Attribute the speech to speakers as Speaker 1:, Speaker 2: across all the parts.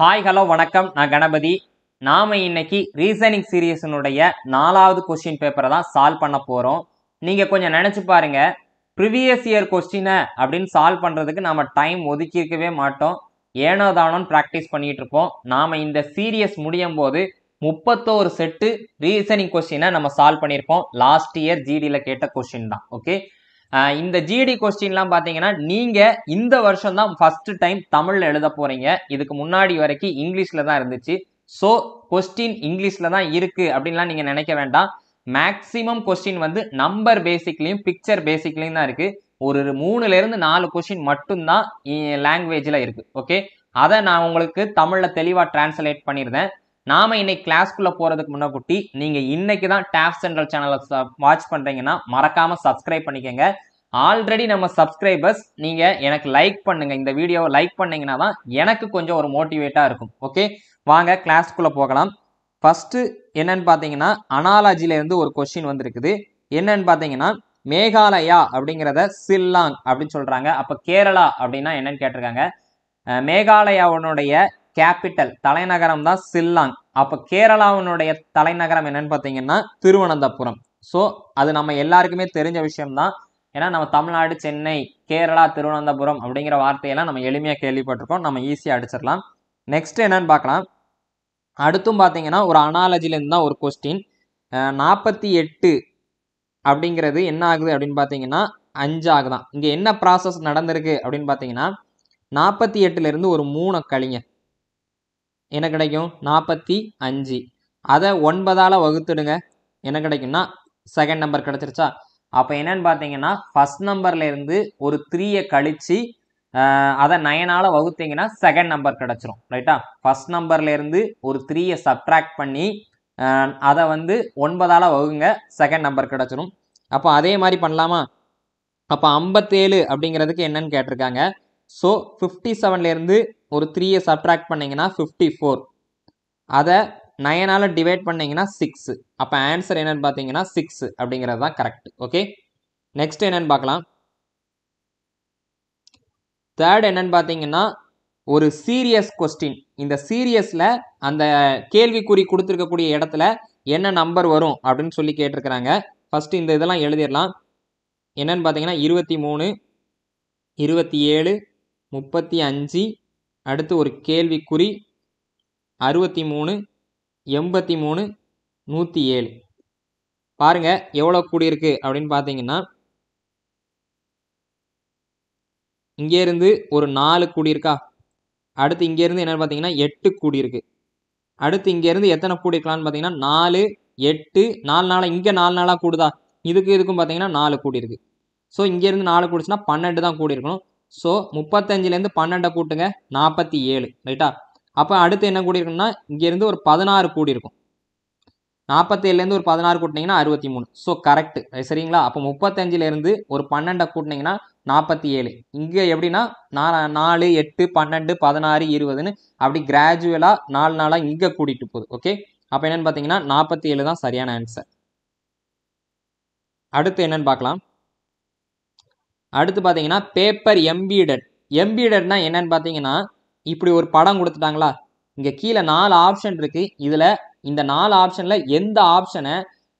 Speaker 1: Hi hello வணக்கம் நான் கணபதி நாம் இன்னைக்கு ரீசனிங் சீரியஸினுடைய நாலாவது கொஸ்டின் பேப்பரை தான் சால்வ் பண்ண போகிறோம் நீங்கள் கொஞ்சம் நினச்சி பாருங்கள் ப்ரிவியஸ் இயர் கொஸ்டினை அப்படின்னு சால்வ் பண்ணுறதுக்கு நம்ம டைம் ஒதுக்கியிருக்கவே மாட்டோம் ஏனோ தானோன்னு ப்ராக்டிஸ் பண்ணிகிட்டு இருப்போம் நாம் இந்த சீரியஸ் முடியும் போது முப்பத்தோரு செட்டு ரீசனிங் கொஸ்டினை நம்ம சால்வ் பண்ணியிருப்போம் லாஸ்ட் இயர் ஜிடியில் கேட்ட கொஸ்டின் தான் ஓகே இந்த ஜிடி கொஸ்டின்லாம் பார்த்தீங்கன்னா நீங்கள் இந்த வருஷம் தான் ஃபஸ்ட்டு டைம் தமிழில் எழுத போகிறீங்க இதுக்கு முன்னாடி வரைக்கும் இங்கிலீஷில் தான் இருந்துச்சு ஸோ கொஸ்டின் இங்கிலீஷில் தான் இருக்குது அப்படின்லாம் நீங்கள் நினைக்க வேண்டாம் மேக்ஸிமம் கொஸ்டின் வந்து நம்பர் பேசிக்லேயும் பிக்சர் பேசிக்லேயும் தான் இருக்குது ஒரு மூணுலேருந்து நாலு கொஸ்டின் மட்டும்தான் லாங்குவேஜில் இருக்குது ஓகே அதை நான் உங்களுக்கு தமிழில் தெளிவாக டிரான்ஸ்லேட் பண்ணியிருந்தேன் நாம இன்னைக்கு கிளாஸ்க்குள்ளே போறதுக்கு முன்ன குட்டி நீங்க இன்னைக்கு தான் டேப் சென்ட்ரல் சேனலை வாட்ச் பண்றீங்கன்னா மறக்காம சப்ஸ்கிரைப் பண்ணிக்கோங்க ஆல்ரெடி நம்ம சப்ஸ்கிரைபர்ஸ் நீங்க எனக்கு லைக் பண்ணுங்க இந்த வீடியோவை லைக் பண்ணீங்கன்னா தான் எனக்கு கொஞ்சம் ஒரு மோட்டிவேட்டா இருக்கும் ஓகே வாங்க கிளாஸ்க்குள்ள போகலாம் ஃபஸ்ட்டு என்னன்னு பார்த்தீங்கன்னா அனாலஜிலேருந்து ஒரு கொஸ்டின் வந்திருக்குது என்னன்னு பார்த்தீங்கன்னா மேகாலயா அப்படிங்கிறத சில்லாங் அப்படின்னு சொல்கிறாங்க அப்போ கேரளா அப்படின்னா என்னன்னு கேட்டிருக்காங்க மேகாலயாவுடைய கேபிட்டல் தலைநகரம் தான் சில்லாங் அப்போ கேரளாவினுடைய தலைநகரம் என்னன்னு பார்த்தீங்கன்னா திருவனந்தபுரம் ஸோ அது நம்ம எல்லாருக்குமே தெரிஞ்ச விஷயம்தான் ஏன்னா நம்ம தமிழ்நாடு சென்னை கேரளா திருவனந்தபுரம் அப்படிங்கிற வார்த்தையெல்லாம் நம்ம எளிமையாக கேள்விப்பட்டிருக்கோம் நம்ம ஈஸியாக அடிச்சிடலாம் நெக்ஸ்ட் என்னன்னு பார்க்கலாம் அடுத்தும் பார்த்தீங்கன்னா ஒரு அனாலஜிலேருந்து தான் ஒரு கொஸ்டின் நாற்பத்தி எட்டு அப்படிங்கிறது என்ன ஆகுது அப்படின்னு பார்த்தீங்கன்னா அஞ்சு ஆகுதான் இங்கே என்ன ப்ராசஸ் நடந்திருக்கு அப்படின்னு பார்த்தீங்கன்னா நாற்பத்தி எட்டுலேருந்து ஒரு மூணை கழிங்க என்ன கிடைக்கும் நாற்பத்தி அஞ்சு அதை ஒன்பதால் வகுத்துடுங்க என்ன கிடைக்கும்னா செகண்ட் நம்பர் கிடச்சிருச்சா அப்போ என்னன்னு பார்த்தீங்கன்னா ஃபஸ்ட் நம்பர்லேருந்து ஒரு த்ரீயை கழித்து அதை நயனால் வகுத்தீங்கன்னா செகண்ட் நம்பர் கிடச்சிரும் ரைட்டா ஃபஸ்ட் நம்பர்லேருந்து ஒரு த்ரீயை சப்ட்ராக்ட் பண்ணி அதை வந்து ஒன்பதால் வகுங்க செகண்ட் நம்பர் கிடச்சிரும் அப்போ அதே மாதிரி பண்ணலாமா அப்போ ஐம்பத்தேழு அப்படிங்கிறதுக்கு என்னன்னு கேட்டிருக்காங்க ஸோ ஃபிஃப்டி செவன்லேருந்து ஒரு த்ரீயை சப்ட்ராக்ட் பண்ணிங்கன்னா ஃபிஃப்டி ஃபோர் அதை நயனால் டிவைட் பண்ணிங்கன்னா சிக்ஸு அப்போ ஆன்சர் என்னென்னு பார்த்தீங்கன்னா சிக்ஸு அப்படிங்கிறது தான் கரெக்ட் ஓகே நெக்ஸ்ட் என்னென்னு பார்க்கலாம் தேர்ட் என்னென்னு பார்த்தீங்கன்னா ஒரு சீரியஸ் கொஸ்டின் இந்த சீரியஸில் அந்த கேள்விக்குறி கொடுத்துருக்கக்கூடிய இடத்துல என்ன நம்பர் வரும் அப்படின்னு சொல்லி கேட்டிருக்கிறாங்க ஃபஸ்ட்டு இந்த இதெல்லாம் எழுதிடலாம் என்னென்னு பார்த்தீங்கன்னா இருபத்தி மூணு இருபத்தி ஏழு முப்பத்தி அஞ்சு அடுத்து ஒரு கேள்விக்குறி அறுபத்தி மூணு எண்பத்தி மூணு நூற்றி ஏழு பாருங்கள் எவ்வளோ கூடியிருக்கு அப்படின்னு பார்த்தீங்கன்னா இங்கேருந்து ஒரு நாலு கூடியிருக்கா அடுத்து இங்கேருந்து என்னென்னு பார்த்தீங்கன்னா எட்டு கூடியிருக்கு அடுத்து இங்கேருந்து எத்தனை கூடியிருக்கலான்னு பார்த்தீங்கன்னா நாலு எட்டு நாலு நாளாக இங்கே நாலு நாளாக கூடுதா இதுக்கு இதுக்கும் பார்த்தீங்கன்னா நாலு கூடியிருக்கு ஸோ இங்கேருந்து நாலு கூடிச்சுன்னா பன்னெண்டு தான் கூடியிருக்கணும் ஸோ முப்பத்தஞ்சுலேருந்து பன்னெண்டை கூட்டுங்க நாற்பத்தி ஏழு ரைட்டா அப்போ அடுத்து என்ன கூடியிருக்குன்னா இங்கேருந்து ஒரு பதினாறு கூடி இருக்கும் நாற்பத்தேழுலேருந்து ஒரு பதினாறு கூட்டினீங்கன்னா அறுபத்தி மூணு ஸோ கரெக்டு சரிங்களா அப்போ முப்பத்தஞ்சிலேருந்து ஒரு பன்னெண்டை கூட்டினீங்கன்னா நாற்பத்தி ஏழு இங்கே எப்படின்னா நாலு எட்டு பன்னெண்டு பதினாறு இருபதுன்னு அப்படி கிராஜுவலாக நாலு நாளாக இங்கே கூட்டிகிட்டு போகுது ஓகே அப்போ என்னென்னு பார்த்தீங்கன்னா நாற்பத்தி ஏழு தான் சரியான ஆன்சர் அடுத்து என்னென்னு பார்க்கலாம் அடுத்து பார்த்தீங்கன்னா பேப்பர் எம்பீடட் எம்பீடட்னா என்னன்னு பார்த்தீங்கன்னா இப்படி ஒரு படம் கொடுத்துட்டாங்களா இங்கே கீழே நாலு ஆப்ஷன் இருக்குது இதில் இந்த நாலு ஆப்ஷனில் எந்த ஆப்ஷனை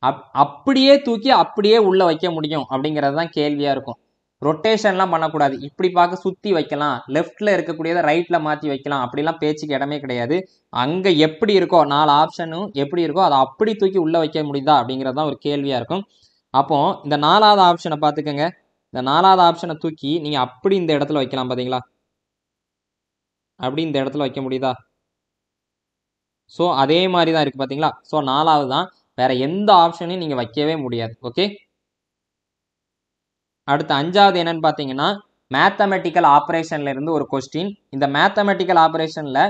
Speaker 1: அப் அப்படியே தூக்கி அப்படியே உள்ளே வைக்க முடியும் அப்படிங்கிறது தான் கேள்வியாக இருக்கும் ரொட்டேஷன்லாம் பண்ணக்கூடாது இப்படி பார்க்க சுற்றி வைக்கலாம் லெஃப்டில் இருக்கக்கூடியதை ரைட்டில் மாற்றி வைக்கலாம் அப்படிலாம் பேச்சுக்கு இடமே கிடையாது அங்கே எப்படி இருக்கோ நாலு ஆப்ஷனும் எப்படி இருக்கோ அதை அப்படி தூக்கி உள்ளே வைக்க முடியுதா அப்படிங்கிறது தான் ஒரு கேள்வியாக இருக்கும் அப்போது இந்த நாலாவது ஆப்ஷனை பார்த்துக்கோங்க இந்த நாலாவது ஆப்ஷனை தூக்கி நீங்கள் அப்படி இந்த இடத்துல வைக்கலாம் பார்த்தீங்களா அப்படி இந்த இடத்துல வைக்க முடியுதா ஸோ அதே மாதிரி தான் இருக்குது பார்த்தீங்களா ஸோ நாலாவது தான் வேறு எந்த ஆப்ஷனையும் நீங்கள் வைக்கவே முடியாது ஓகே அடுத்து அஞ்சாவது என்னன்னு பார்த்தீங்கன்னா மேத்தமெட்டிக்கல் ஆப்ரேஷனில் இருந்து ஒரு கொஸ்டின் இந்த மேத்தமெட்டிக்கல் ஆப்ரேஷனில்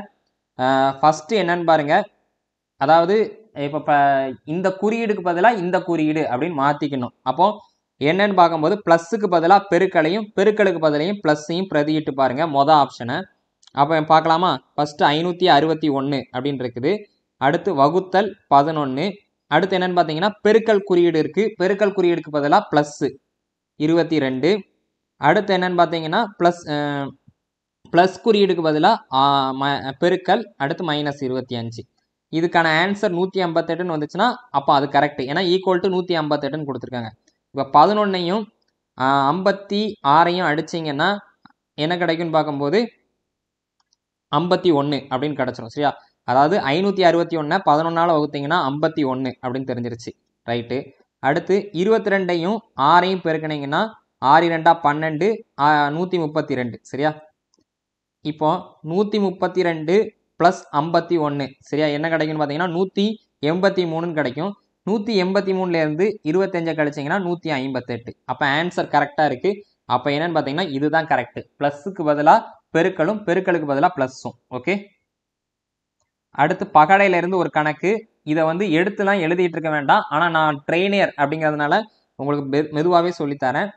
Speaker 1: ஃபஸ்ட்டு என்னன்னு பாருங்கள் அதாவது இப்போ இந்த குறியீடுக்கு பதிலாக இந்த குறியீடு அப்படின்னு மாற்றிக்கணும் அப்போது என்னன்னு பார்க்கும்போது ப்ளஸ்ஸுக்கு பதிலாக பெருக்களையும் பெருக்களுக்கு பதிலையும் ப்ளஸ்ஸையும் பிரதியிட்டு பாருங்கள் மொதல் ஆப்ஷனை அப்போ பார்க்கலாமா ஃபஸ்ட்டு ஐநூற்றி அறுபத்தி ஒன்று அப்படின்னு இருக்குது அடுத்து வகுத்தல் பதினொன்று அடுத்து என்னென்னு பார்த்தீங்கன்னா பெருக்கல் குறியீடு இருக்குது பெருக்கல் குறியீடுக்கு பதிலாக ப்ளஸ்ஸு இருபத்தி ரெண்டு அடுத்து என்னென்னு பார்த்தீங்கன்னா ப்ளஸ் ப்ளஸ் குறியீடுக்கு பதிலாக பெருக்கல் அடுத்து மைனஸ் இருபத்தி அஞ்சு இதுக்கான ஆன்சர் நூற்றி ஐம்பத்தெட்டுன்னு வந்துச்சுன்னா அப்போ அது கரெக்ட் ஏன்னா ஈக்குவல் டு நூற்றி ஐம்பத்தெட்டுன்னு கொடுத்துருக்காங்க இப்போ பதினொன்னையும் ஐம்பத்தி ஆறையும் அடிச்சிங்கன்னா என்ன கிடைக்கும்னு பார்க்கும்போது ஐம்பத்தி ஒன்று அப்படின்னு கிடச்சிரும் சரியா அதாவது ஐநூற்றி அறுபத்தி ஒன்றை பதினொன்னால் வகுத்தீங்கன்னா ஐம்பத்தி ஒன்று அப்படின்னு தெரிஞ்சிருச்சு ரைட்டு அடுத்து இருபத்தி ரெண்டையும் ஆறையும் பெருக்கினீங்கன்னா ஆறு ரெண்டா பன்னெண்டு நூற்றி முப்பத்தி ரெண்டு சரியா இப்போ நூற்றி முப்பத்தி ரெண்டு ப்ளஸ் ஐம்பத்தி ஒன்று சரியா என்ன கிடைக்கும்னு பார்த்தீங்கன்னா நூற்றி எண்பத்தி மூணுன்னு கிடைக்கும் நூற்றி எண்பத்தி மூணுலேருந்து இருபத்தஞ்சை கழிச்சிங்கன்னா நூற்றி ஐம்பத்தெட்டு அப்போ ஆன்சர் கரெக்டாக இருக்குது அப்போ என்னென்னு பார்த்தீங்கன்னா இதுதான் கரெக்டு ப்ளஸ்ஸுக்கு பதிலாக பெருக்களும் பெருக்களுக்கு பதிலாக ப்ளஸ்ஸும் ஓகே அடுத்து பகடையிலேருந்து ஒரு கணக்கு இதை வந்து எடுத்துலாம் எழுதிட்டு இருக்க வேண்டாம் ஆனால் நான் ட்ரெயினியர் அப்படிங்கிறதுனால உங்களுக்கு மெ மெதுவாகவே சொல்லித்தரேன்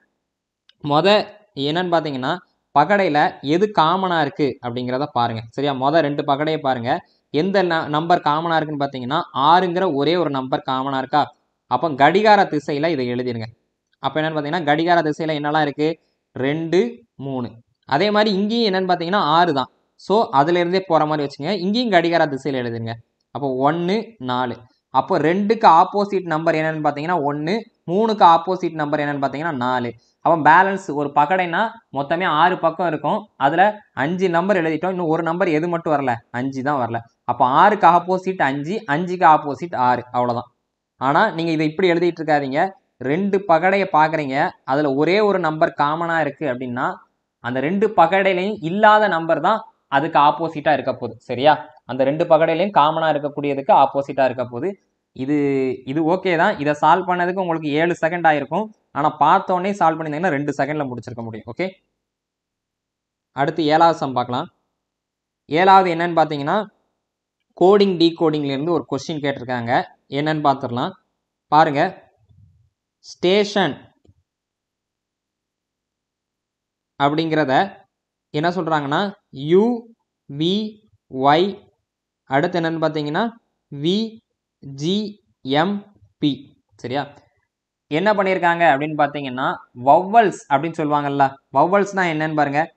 Speaker 1: மொத என்னன்னு பார்த்தீங்கன்னா பகடையில் எது காமனாக இருக்குது அப்படிங்கிறத பாருங்கள் சரியா மொதல் ரெண்டு பகடையை பாருங்கள் எந்த ந நம்பர் காமனாக இருக்குன்னு பார்த்தீங்கன்னா ஆறுங்கிற ஒரே ஒரு நம்பர் காமனாக இருக்கா அப்போ கடிகார திசையில் இதை எழுதிடுங்க அப்போ என்னென்னு பார்த்தீங்கன்னா கடிகார திசையில் என்னெல்லாம் இருக்குது ரெண்டு மூணு அதே மாதிரி இங்கேயும் என்னென்னு பார்த்தீங்கன்னா ஆறு தான் ஸோ அதுலேருந்தே போகிற மாதிரி வச்சுங்க இங்கேயும் கடிகார திசையில் எழுதுங்க அப்போ ஒன்று நாலு அப்போ ரெண்டுக்கு ஆப்போசிட் நம்பர் என்னென்னு பார்த்தீங்கன்னா ஒன்று மூணுக்கு ஆப்போசிட் நம்பர் என்னென்னு பார்த்தீங்கன்னா நாலு அப்போ பேலன்ஸ் ஒரு பக்கடைனா மொத்தமே ஆறு பக்கம் இருக்கும் அதில் அஞ்சு நம்பர் எழுதிட்டோம் இன்னும் ஒரு நம்பர் எது மட்டும் வரல அஞ்சு தான் வரல அப்போ ஆறுக்கு ஆப்போசிட் அஞ்சு அஞ்சுக்கு ஆப்போசிட் ஆறு அவ்வளோதான் ஆனால் நீங்கள் இதை இப்படி எழுதிட்டு இருக்காதீங்க ரெண்டு பகடையை பார்க்குறீங்க அதில் ஒரே ஒரு நம்பர் காமனாக இருக்குது அப்படின்னா அந்த ரெண்டு பகடையிலையும் இல்லாத நம்பர் தான் அதுக்கு ஆப்போசிட்டாக இருக்க போகுது சரியா அந்த ரெண்டு பகடையிலையும் காமனாக இருக்கக்கூடியதுக்கு ஆப்போசிட்டாக இருக்க போகுது இது இது ஓகே தான் இதை சால்வ் பண்ணதுக்கு உங்களுக்கு ஏழு செகண்ட் ஆகிருக்கும் ஆனால் பார்த்தோன்னே சால்வ் பண்ணியிருந்தீங்கன்னா ரெண்டு செகண்டில் முடிச்சிருக்க முடியும் ஓகே அடுத்து ஏழாவது சம் பார்க்கலாம் ஏழாவது என்னன்னு பார்த்தீங்கன்னா கோடிங் டீகோடிங்லேருந்து ஒரு கொஸ்டின் கேட்டிருக்காங்க என்னன்னு பார்த்துடலாம் பாருங்கள் ஸ்டேஷன் அப்படிங்கிறத என்ன சொல்கிறாங்கன்னா யூ வி ஒய் அடுத்து என்னென்னு பார்த்தீங்கன்னா வி பி சரியா என்ன பண்ணியிருக்காங்க அப்படின்னு பார்த்தீங்கன்னா வவ்வல்ஸ் அப்படின்னு சொல்லுவாங்கல்ல வவ்வல்ஸ்னால் என்னன்னு பாருங்கள்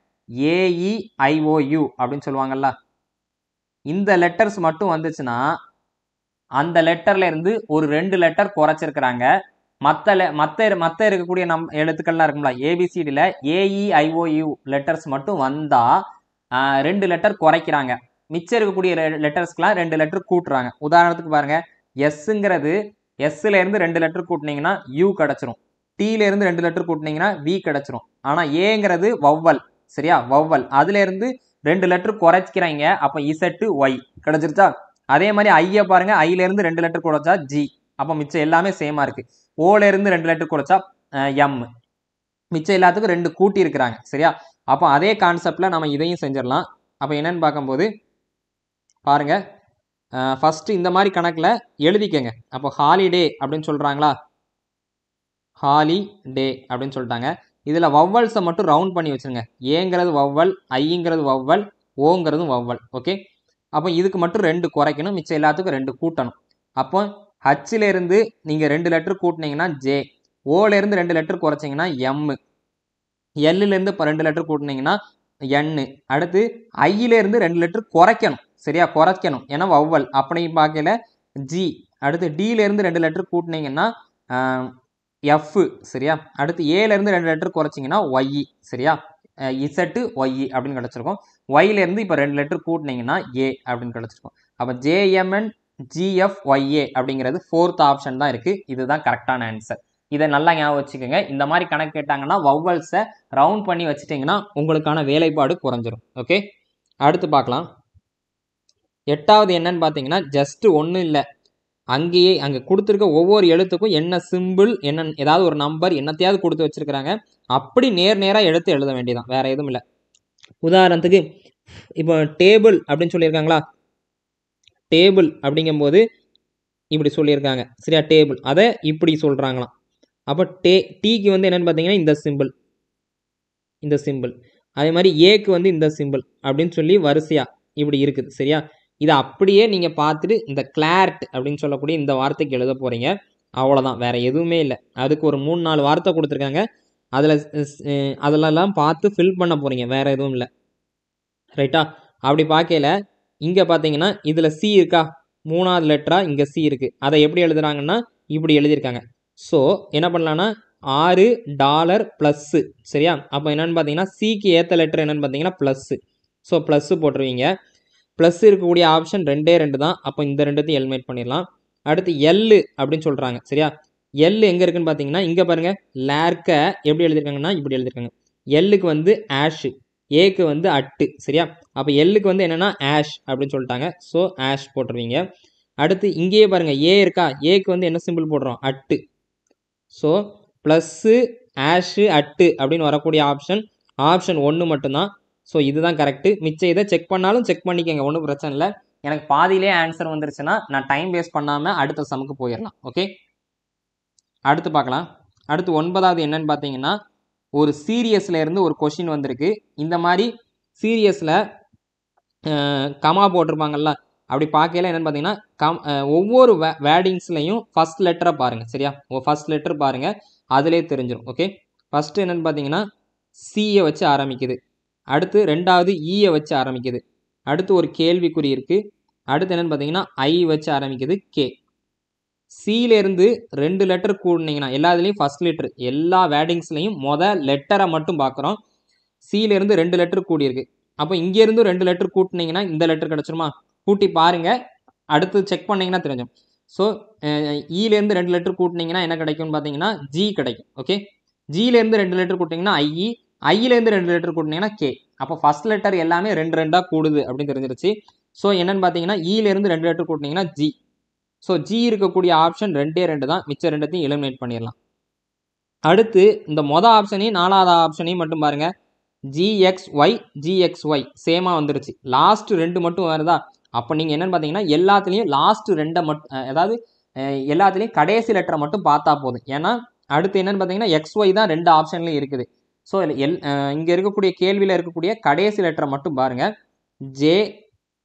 Speaker 1: ஏஇஐஓயு e அப்படின்னு சொல்லுவாங்கல்ல இந்த லெட்டர்ஸ் மட்டும் வந்துச்சுன்னா அந்த லெட்டர்ல இருந்து ஒரு ரெண்டு லெட்டர் குறைச்சிருக்கிறாங்க மற்ற மற்ற மற்ற இருக்கக்கூடிய நம் எழுத்துக்கள்லாம் இருக்கும்ல ஏபிசிடியில் ஏஇஐஓயு லெட்டர்ஸ் மட்டும் வந்தால் ரெண்டு லெட்டர் குறைக்கிறாங்க மிச்சம் இருக்கக்கூடிய லெட்டர்ஸ்க்கெலாம் ரெண்டு லெட்டர் கூட்டுறாங்க உதாரணத்துக்கு பாருங்கள் எஸ்ஸுங்கிறது எஸ்ஸுலேருந்து ரெண்டு லெட்டர் கூட்டினீங்கன்னா யூ கிடச்சிரும் டீலேருந்து ரெண்டு லெட்டர் கூட்டினீங்கன்னா வி கிடச்சிரும் ஆனால் ஏங்கிறது வவ்வல் சரியா வவ்வல் அதுலேருந்து ரெண்டு லெட்டர் குறைச்சிக்கிறாங்க அப்போ இசட்டு ஒய் கிடைச்சிருச்சா அதே மாதிரி ஐயை பாருங்கள் ஐலேருந்து ரெண்டு லெட்டர் குறைச்சா ஜி அப்போ மிச்சம் எல்லாமே சேமாக இருக்குது ஓலேருந்து ரெண்டு லெட்டர் குறைச்சா எம் மிச்சம் எல்லாத்துக்கும் ரெண்டு கூட்டி இருக்கிறாங்க சரியா அப்போ அதே கான்செப்டில் நம்ம இதையும் செஞ்சிடலாம் அப்போ என்னன்னு பார்க்கும்போது பாருங்கள் ஃபஸ்ட்டு இந்த மாதிரி கணக்கில் எழுதிக்கங்க அப்போ ஹாலிடே அப்படின்னு சொல்கிறாங்களா டே அப்படின்னு சொல்லிட்டாங்க இதில் வவ்வல்ஸை மட்டும் ரவுண்ட் பண்ணி வச்சுருங்க ஏங்கிறது வவ்வல் ஐங்கிறது வவ்வல் ஓங்கிறதும் வவ்வல் ஓகே அப்போ இதுக்கு மட்டும் ரெண்டு குறைக்கணும் மிச்சம் எல்லாத்துக்கும் ரெண்டு கூட்டணும் அப்போ ஹச்சிலேருந்து நீங்கள் ரெண்டு லெட்ரு கூட்டினீங்கன்னா ஜே ஓலேருந்து ரெண்டு லெட்ரு குறைச்சிங்கன்னா எம்மு எல்லுலேருந்து இப்போ ரெண்டு லெட்ரு கூட்டினீங்கன்னா எண்ணு அடுத்து ஐயிலேருந்து ரெண்டு லெட்ரு குறைக்கணும் சரியா குறைக்கணும் ஏன்னா வவ்வல் அப்படின்னு பார்க்கல ஜி அடுத்து டீலேருந்து ரெண்டு லெட்ரு கூட்டினீங்கன்னா எஃப் சரியா அடுத்து ஏலேருந்து ரெண்டு லெட்டர் குறைச்சிங்கன்னா ஒய் சரியா இசட்டு ஒய் அப்படின்னு கிடச்சிருக்கும் ஒய்லேருந்து இப்போ ரெண்டு லெட்டர் கூட்டினீங்கன்னா ஏ அப்படின்னு கிடச்சிருக்கும் அப்போ ஜேஎம்என் ஜிஎஃப் ஒய்ஏ அப்படிங்கிறது ஃபோர்த் ஆப்ஷன் தான் இருக்குது இதுதான் கரெக்டான ஆன்சர் இதை நல்லா ஞாபகம் வச்சுக்கோங்க இந்த மாதிரி கணக்கு கேட்டாங்கன்னா வவ்வல்ஸை ரவுண்ட் பண்ணி வச்சுட்டிங்கன்னா உங்களுக்கான வேலைப்பாடு குறைஞ்சிரும் ஓகே அடுத்து பார்க்கலாம் எட்டாவது என்னன்னு பார்த்தீங்கன்னா ஜஸ்ட்டு ஒன்றும் இல்லை அங்கேயே அங்கே கொடுத்துருக்க ஒவ்வொரு எழுத்துக்கும் என்ன சிம்பிள் என்ன ஏதாவது ஒரு நம்பர் என்னத்தையாவது கொடுத்து வச்சுருக்கிறாங்க அப்படி நேர் நேராக எழுத்து எழுத வேண்டியதான் வேறு எதுவும் இல்லை உதாரணத்துக்கு இப்போ டேபிள் அப்படின்னு சொல்லியிருக்காங்களா டேபிள் அப்படிங்கும்போது இப்படி சொல்லியிருக்காங்க சரியா டேபிள் அதை இப்படி சொல்கிறாங்களாம் அப்போ டே டீக்கு வந்து என்னென்னு பார்த்தீங்கன்னா இந்த சிம்பிள் இந்த சிம்பிள் அதே மாதிரி ஏக்கு வந்து இந்த சிம்பிள் அப்படின்னு சொல்லி வரிசையாக இப்படி இருக்குது சரியா இதை அப்படியே நீங்கள் பார்த்துட்டு இந்த கிளார்ட் அப்படின்னு சொல்லக்கூடிய இந்த வார்த்தைக்கு எழுத போகிறீங்க அவ்வளோதான் வேறு எதுவுமே இல்லை அதுக்கு ஒரு மூணு நாலு வார்த்தை கொடுத்துருக்காங்க அதில் அதிலெல்லாம் பார்த்து ஃபில் பண்ண போகிறீங்க வேறு எதுவும் இல்லை ரைட்டா அப்படி பார்க்கல இங்கே பார்த்தீங்கன்னா இதில் சி இருக்கா மூணாவது லெட்டராக இங்கே சி இருக்குது அதை எப்படி எழுதுறாங்கன்னா இப்படி எழுதியிருக்காங்க ஸோ என்ன பண்ணலான்னா ஆறு டாலர் ப்ளஸ்ஸு சரியா அப்போ என்னென்னு பார்த்தீங்கன்னா சிக்கு ஏற்ற லெட்டர் என்னென்னு பார்த்தீங்கன்னா ப்ளஸ்ஸு ஸோ ப்ளஸ்ஸு போட்டுருவீங்க ப்ளஸ் இருக்கக்கூடிய ஆப்ஷன் ரெண்டே ரெண்டு தான் அப்போ இந்த ரெண்டுத்தையும் எலிமினேட் பண்ணிடலாம் அடுத்து எல் அப்படின்னு சொல்கிறாங்க சரியா எல் எங்கே இருக்குன்னு பார்த்தீங்கன்னா இங்கே பாருங்கள் லேர்க்கை எப்படி எழுதியிருக்காங்கன்னா இப்படி எழுதியிருக்காங்க எல்லுக்கு வந்து ஆஷு ஏக்கு வந்து அட்டு சரியா அப்போ எல்லுக்கு வந்து என்னென்னா ஆஷ் அப்படின்னு சொல்லிட்டாங்க ஸோ ஆஷ் போட்டுருவீங்க அடுத்து இங்கேயே பாருங்கள் ஏ இருக்கா ஏக்கு வந்து என்ன சிம்பிள் போடுறோம் அட்டு ஸோ ப்ளஸ்ஸு ஆஷு அட்டு அப்படின்னு வரக்கூடிய ஆப்ஷன் ஆப்ஷன் ஒன்று மட்டும்தான் ஸோ இதுதான் கரெக்டு மிச்சம் இதை செக் பண்ணாலும் செக் பண்ணிக்கங்க ஒன்றும் பிரச்சனை இல்லை எனக்கு பாதியிலே ஆன்சர் வந்துருச்சுன்னா நான் டைம் வேஸ்ட் பண்ணாமல் அடுத்த சமுக்கு போயிடலாம் ஓகே அடுத்து பார்க்கலாம் அடுத்து ஒன்பதாவது என்னன்னு பார்த்தீங்கன்னா ஒரு சீரியஸில் இருந்து ஒரு கொஷின் வந்திருக்கு இந்த மாதிரி சீரியஸில் கமா போட்டிருப்பாங்கல்ல அப்படி பார்க்கல என்னென்னு பார்த்தீங்கன்னா கம் ஒவ்வொரு வே வேடிங்ஸ்லையும் ஃபஸ்ட் லெட்டரை பாருங்கள் சரியா ஃபஸ்ட் லெட்டர் பாருங்கள் அதிலே தெரிஞ்சிடும் ஓகே ஃபஸ்ட்டு என்னென்னு பார்த்தீங்கன்னா சியை வச்சு ஆரம்பிக்குது அடுத்து ரெண்டாவது ஈயை e வச்சு ஆரம்பிக்குது அடுத்து ஒரு கேள்விக்குறி இருக்குது அடுத்து என்னென்னு பார்த்தீங்கன்னா ஐ வச்சு ஆரம்பிக்குது கே சியிலேருந்து ரெண்டு லெட்டர் கூடினீங்கன்னா எல்லா இதுலேயும் ஃபஸ்ட் லெட்டர் எல்லா வேர்டிங்ஸ்லையும் மொதல் லெட்டரை மட்டும் பார்க்குறோம் சியிலேருந்து ரெண்டு லெட்டர் கூடியிருக்கு அப்போ இங்கேருந்து ரெண்டு லெட்டர் கூட்டினீங்கன்னா இந்த லெட்டர் கிடச்சிருமா கூட்டி பாருங்கள் அடுத்து செக் பண்ணிங்கன்னா தெரிஞ்சும் ஸோ ஈலேருந்து e ரெண்டு லெட்டர் கூட்டினீங்கன்னா என்ன கிடைக்கும்னு பார்த்தீங்கன்னா ஜி கிடைக்கும் ஓகே ஜியிலேருந்து ரெண்டு லெட்டர் கூட்டிங்கன்னா ஐஇ ஐயிலேருந்து ரெண்டு லெட்டர் கூட்டினீங்கன்னா கே அப்போ ஃபஸ்ட் லெட்டர் எல்லாமே ரெண்டு ரெண்டாக கூடுது அப்படின்னு தெரிஞ்சிருச்சு ஸோ என்னென்னு பார்த்தீங்கன்னா ஈலேருந்து ரெண்டு லெட்டர் கூட்டினீங்கன்னா ஜி ஸோ ஜி இருக்கக்கூடிய ஆப்ஷன் ரெண்டே ரெண்டு தான் மிச்சம் ரெண்டுத்தையும் எலிமினேட் பண்ணிடலாம் அடுத்து இந்த மொதல் ஆப்ஷனையும் நாலாவது ஆப்ஷனையும் மட்டும் பாருங்கள் ஜிஎக்ஸ்ஒய் ஜிஎக்ஸ்ஒய் சேமாக வந்துருச்சு லாஸ்ட் ரெண்டு மட்டும் வருதா அப்போ நீங்கள் என்னென்னு பார்த்தீங்கன்னா எல்லாத்துலேயும் லாஸ்ட்டு ரெண்டை மட்டும் அதாவது எல்லாத்துலேயும் கடைசி லெட்டரை மட்டும் பார்த்தா போதும் ஏன்னா அடுத்து என்னென்னு பார்த்தீங்கன்னா எக்ஸ்ஒய் தான் ரெண்டு ஆப்ஷன்லேயும் இருக்குது ஸோ இல்லை எல் இங்கே இருக்கக்கூடிய கேள்வியில் இருக்கக்கூடிய கடைசி லெட்டரை மட்டும் பாருங்கள் ஜே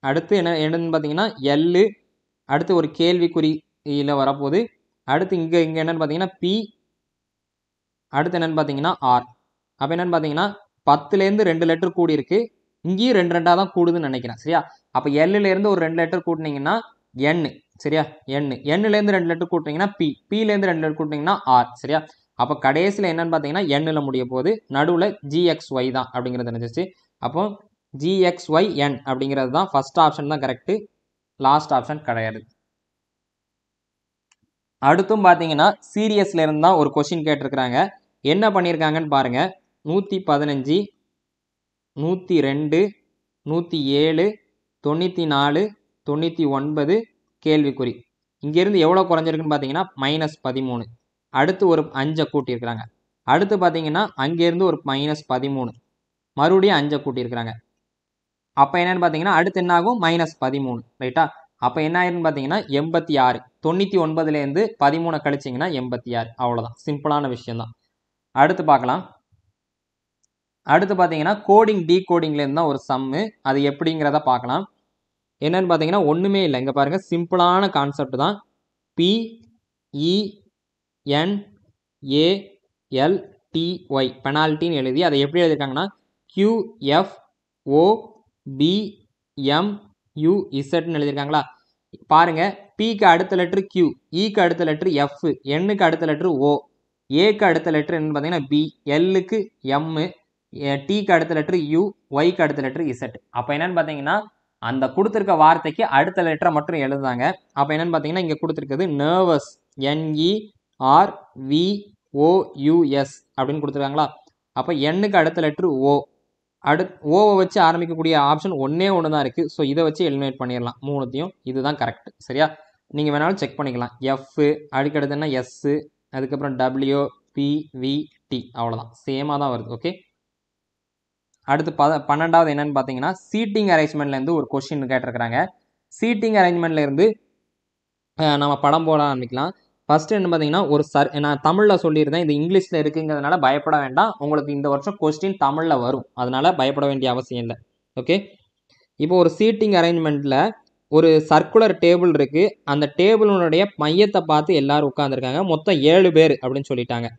Speaker 1: அடுத்து என்ன என்னன்னு பார்த்தீங்கன்னா எல்லு அடுத்து ஒரு கேள்விக்குறியில் வரப்போகுது அடுத்து இங்கே இங்கே என்னென்னு பார்த்தீங்கன்னா பி அடுத்து என்னென்னு பார்த்தீங்கன்னா ஆர் அப்போ என்னென்னு பார்த்தீங்கன்னா பத்துலேருந்து ரெண்டு லெட்டர் கூடியிருக்கு இங்கேயும் ரெண்டு ரெண்டாக தான் கூடுதுன்னு நினைக்கிறேன் சரியா அப்போ எல்லுலேருந்து ஒரு ரெண்டு லெட்டர் கூட்டினீங்கன்னா என் சரியா எண்ணு எண்ணுலேருந்து ரெண்டு லெட்டர் கூட்டினீங்கன்னா பி பிலேருந்து ரெண்டு லெட்டர் கூட்டினீங்கன்னா ஆர் சரியா அப்போ கடைசியில் என்னென்னு பார்த்தீங்கன்னா எண்ணில் முடிய போது நடுவில் ஜிஎக்ஸ்ஒய் தான் அப்படிங்கிறது நினச்சிச்சு அப்போ ஜிஎக்ஸ்ஒய் என் அப்படிங்கிறது தான் ஃபஸ்ட் ஆப்ஷன் தான் கரெக்டு லாஸ்ட் ஆப்ஷன் கிடையாது அடுத்தும் பார்த்தீங்கன்னா சீரியஸ்லேருந்து இருந்து தான் ஒரு கொஷின் கேட்டிருக்கிறாங்க என்ன பண்ணியிருக்காங்கன்னு பாருங்கள் நூற்றி பதினஞ்சு நூற்றி ரெண்டு நூற்றி ஏழு தொண்ணூற்றி நாலு தொண்ணூற்றி ஒன்பது கேள்விக்குறி இங்கேருந்து எவ்வளோ குறைஞ்சிருக்குன்னு பார்த்தீங்கன்னா மைனஸ் பதிமூணு அடுத்து ஒரு அஞ்சை கூட்டியிருக்கிறாங்க அடுத்து பார்த்தீங்கன்னா அங்கேருந்து ஒரு மைனஸ் பதிமூணு மறுபடியும் அஞ்சை கூட்டியிருக்கிறாங்க அப்போ என்னென்னு பார்த்தீங்கன்னா அடுத்து என்னாகும் மைனஸ் பதிமூணு ரைட்டா அப்போ என்ன ஆயிருன்னு பார்த்தீங்கன்னா எண்பத்தி ஆறு தொண்ணூற்றி ஒன்பதுலேருந்து பதிமூணை கழிச்சிங்கன்னா எண்பத்தி ஆறு அவ்வளோதான் சிம்பிளான விஷயந்தான் அடுத்து பார்க்கலாம் அடுத்து பார்த்தீங்கன்னா கோடிங் டீ கோடிங்லேருந்து தான் ஒரு சம்மு அது எப்படிங்கிறத பார்க்கலாம் என்னென்னு பார்த்தீங்கன்னா ஒன்றுமே இல்லை இங்கே பாருங்கள் சிம்பிளான கான்செப்ட் தான் பிஇ என்ஏஎல்டிஒய் பெனால்ட்டின்னு எழுதி அதை எப்படி எழுதியிருக்காங்கன்னா கியூஎஃப்ஓபிஎம்யூஇசட்னு எழுதியிருக்காங்களா பாருங்கள் பிக்கு அடுத்த லெட்ரு கியூ இக்கு அடுத்த லெட்ரு எஃப் எண்ணுக்கு அடுத்த லெட்ரு ஓ ஏக்கு அடுத்த லெட்ரு என்னன்னு பார்த்தீங்கன்னா பி எல்லுக்கு எம்மு டிக்கு அடுத்த லெட்ரு யூ ஒய்க்கு அடுத்த லெட்ரு இசட் அப்போ என்னென்னு பார்த்தீங்கன்னா அந்த கொடுத்துருக்க வார்த்தைக்கு அடுத்த லெட்டரை மட்டும் எழுதுதாங்க அப்போ என்னென்னு பார்த்தீங்கன்னா இங்கே கொடுத்துருக்குது நர்வஸ் என்இ ஆர் வி அப்படின்னு கொடுத்துருக்காங்களா அப்போ எண்ணுக்கு அடுத்த லெட்ரு ஓ அடு ஓவை வச்சு ஆரம்பிக்கக்கூடிய ஆப்ஷன் ஒன்றே ஒன்று தான் இருக்குது ஸோ இதை வச்சு எலிமினேட் பண்ணிடலாம் மூணுத்தையும் இதுதான் கரெக்ட் சரியா நீங்கள் வேணாலும் செக் பண்ணிக்கலாம் எஃப்பு அடுக்கடுத்து என்ன எஸ்ஸு அதுக்கப்புறம் டபிள்யூ பிவிடி அவ்வளோதான் சேமாக தான் வருது ஓகே அடுத்து ப பன்னெண்டாவது என்னென்னு பார்த்தீங்கன்னா சீட்டிங் அரேஞ்ச்மெண்ட்லேருந்து ஒரு கொஷின் கேட்டிருக்கிறாங்க சீட்டிங் அரேஞ்ச்மெண்ட்லேருந்து நம்ம படம் போட ஆரம்பிக்கலாம் ஃபஸ்ட்டு என்ன பார்த்தீங்கன்னா ஒரு சர் நான் தமிழில் சொல்லியிருந்தேன் இது இங்கிலீஷில் இருக்குங்கிறதுனால பயப்பட வேண்டாம் உங்களுக்கு இந்த வருஷம் கொஸ்டின் தமிழில் வரும் அதனால் பயப்பட வேண்டிய அவசியம் இல்லை ஓகே இப்போ ஒரு சீட்டிங் அரேஞ்ச்மெண்ட்டில் ஒரு சர்க்குலர் டேபிள் இருக்குது அந்த டேபிளினுடைய மையத்தை பார்த்து எல்லோரும் உட்காந்துருக்காங்க மொத்தம் ஏழு பேர் அப்படின்னு சொல்லிட்டாங்க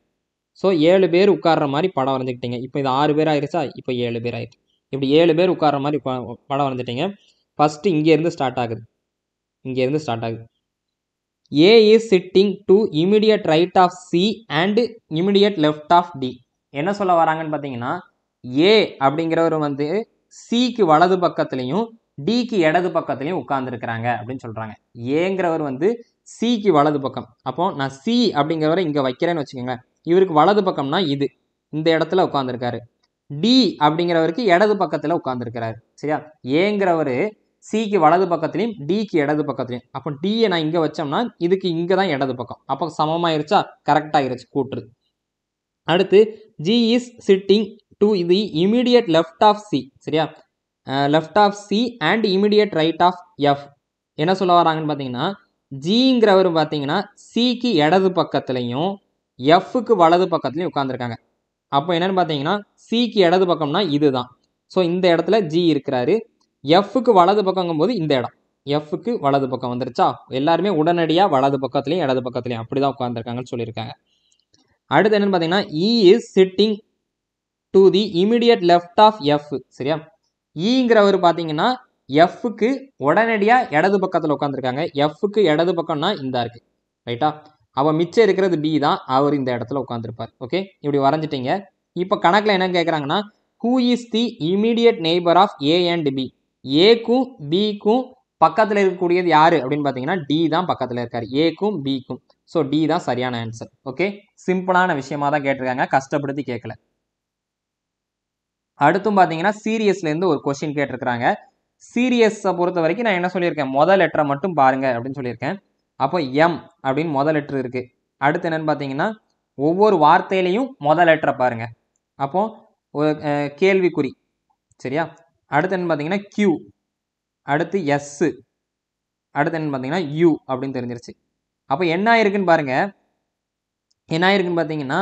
Speaker 1: ஸோ ஏழு பேர் உட்கார்ற மாதிரி படம் வரைஞ்சிக்கிட்டீங்க இப்போ இது ஆறு பேர் ஆயிடுச்சா இப்போ ஏழு பேர் ஆயிடுச்சு இப்படி ஏழு பேர் உட்கார்ற மாதிரி படம் வரைஞ்சிட்டிங்க ஃபஸ்ட்டு இங்கேருந்து ஸ்டார்ட் ஆகுது இங்கேருந்து ஸ்டார்ட் ஆகுது A is sitting to immediate right of C and immediate left of D என்ன சொல்ல வராங்கன்னு பார்த்தீங்கன்னா ஏ அப்படிங்கிறவர் வந்து சிக்கு வலது பக்கத்துலேயும் டிக்கு இடது பக்கத்துலேயும் உட்காந்துருக்கிறாங்க அப்படின்னு சொல்கிறாங்க ஏங்கிறவர் வந்து சிக்கு வலது பக்கம் அப்போ நான் சி அப்படிங்கிறவரை இங்கே வைக்கிறேன்னு வச்சுக்கோங்க இவருக்கு வலது பக்கம்னா இது இந்த இடத்துல உட்காந்துருக்காரு டி அப்படிங்கிறவருக்கு இடது பக்கத்தில் உட்காந்துருக்கிறாரு சரியா ஏங்கிறவர் சிக்கு வலது பக்கத்துலையும் டிக்கு இடது பக்கத்துலையும் அப்போ டியை நான் இங்கே வச்சோம்னா இதுக்கு இங்கே தான் இடது பக்கம் அப்போ சமமாயிருச்சா கரெக்டாகிருச்சு கூற்று அடுத்து G is sitting to the immediate left of C சரியா left of C and immediate right of F என்ன சொல்ல வராங்கன்னு பார்த்தீங்கன்னா ஜிங்கிறவர் பார்த்தீங்கன்னா சிக்கு இடது பக்கத்துலையும் எஃப்க்கு வலது பக்கத்துலையும் உட்காந்துருக்காங்க அப்போ என்னென்னு பார்த்தீங்கன்னா சிக்கு இடது பக்கம்னா இதுதான் ஸோ இந்த இடத்துல ஜி இருக்கிறாரு எஃப்க்கு வலது பக்கங்கும்போது இந்த இடம் எஃப்க்கு வலது பக்கம் வந்துருச்சா எல்லாருமே உடனடியாக வலது பக்கத்துலையும் இடது பக்கத்துலையும் அப்படி தான் உட்காந்துருக்காங்கன்னு சொல்லியிருக்காங்க அடுத்து என்னென்னு பார்த்தீங்கன்னா E e is sitting to the immediate left of F சரியா இங்கிறவர் பார்த்தீங்கன்னா எஃப்க்கு உடனடியாக இடது பக்கத்தில் உட்காந்துருக்காங்க எஃப்க்கு இடது பக்கம்னா இந்தா இருக்குது ரைட்டா அவள் மிச்சம் இருக்கிறது பி தான் அவர் இந்த இடத்துல உட்காந்துருப்பார் ஓகே இப்படி வரைஞ்சிட்டிங்க இப்போ கணக்கில் என்ன கேட்குறாங்கன்னா who is the immediate neighbour of A and B ஏக்கும் பிக்கும் பக்கத்தில் இருக்கக்கூடியது யார் அப்படின்னு பார்த்தீங்கன்னா டி தான் பக்கத்தில் இருக்கார் ஏக்கும் பிக்கும் ஸோ டி தான் சரியான ஆன்சர் ஓகே சிம்பிளான விஷயமா தான் கேட்டிருக்காங்க கஷ்டப்படுத்தி கேட்கல அடுத்தும் பார்த்தீங்கன்னா சீரியஸ்லேருந்து ஒரு கொஸ்டின் கேட்டிருக்கிறாங்க சீரியஸை பொறுத்த வரைக்கும் நான் என்ன சொல்லியிருக்கேன் முதல் லெட்டரை மட்டும் பாருங்க அப்படின்னு சொல்லியிருக்கேன் அப்போ எம் அப்படின்னு முதல் லெட்ரு இருக்குது அடுத்து என்னென்னு பார்த்தீங்கன்னா ஒவ்வொரு வார்த்தையிலையும் முதல் லெட்டரை பாருங்கள் அப்போது ஒரு கேள்விக்குறி சரியா அடுத்து என்ன பார்த்தீங்கன்னா Q அடுத்து எஸ்ஸு அடுத்து என்ன பார்த்தீங்கன்னா யூ அப்படின்னு தெரிஞ்சிருச்சு அப்போ என்ன ஆயிருக்குன்னு பாருங்கள் என்ன ஆயிருக்குன்னு பார்த்தீங்கன்னா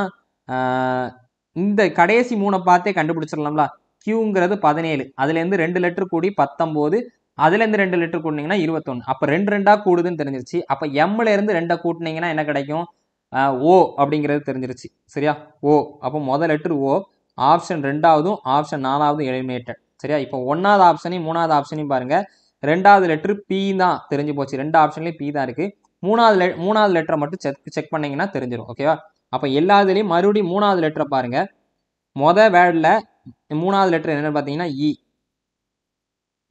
Speaker 1: இந்த கடைசி மூணை பார்த்தே கண்டுபிடிச்சிடலாம்ல கியூங்கிறது பதினேழு அதுலேருந்து ரெண்டு லெட்டர் கூடி பத்தொம்போது அதுலேருந்து ரெண்டு லெட்டர் கூட்டினீங்கன்னா இருபத்தொன்று அப்போ ரெண்டு ரெண்டாக கூடுதுன்னு தெரிஞ்சிருச்சு அப்போ எம்லேருந்து ரெண்டை கூட்டினீங்கன்னா என்ன கிடைக்கும் ஓ அப்படிங்கிறது தெரிஞ்சிருச்சு சரியா ஓ அப்போ முதல் லெட்ரு ஓ ஆப்ஷன் ரெண்டாவதும் ஆப்ஷன் நாலாவதும் எலிமினேட்டட் சரியா இப்போ ஒன்றாவது ஆப்ஷனையும் மூணாவது ஆப்ஷனையும் பாருங்கள் ரெண்டாவது லெட்ரு பி தான் தெரிஞ்சு போச்சு ரெண்டு ஆப்ஷன்லேயும் பி தான் இருக்குது மூணாவது லெ மூணாவது லெட்டரை மட்டும் செக் செக் பண்ணிங்கன்னா தெரிஞ்சிடும் ஓகேவா அப்போ எல்லா இதுலேயும் மறுபடியும் மூணாவது லெட்டரை பாருங்கள் மொதல் வேர்டில் மூணாவது லெட்டர் என்னென்னு பார்த்தீங்கன்னா இ e.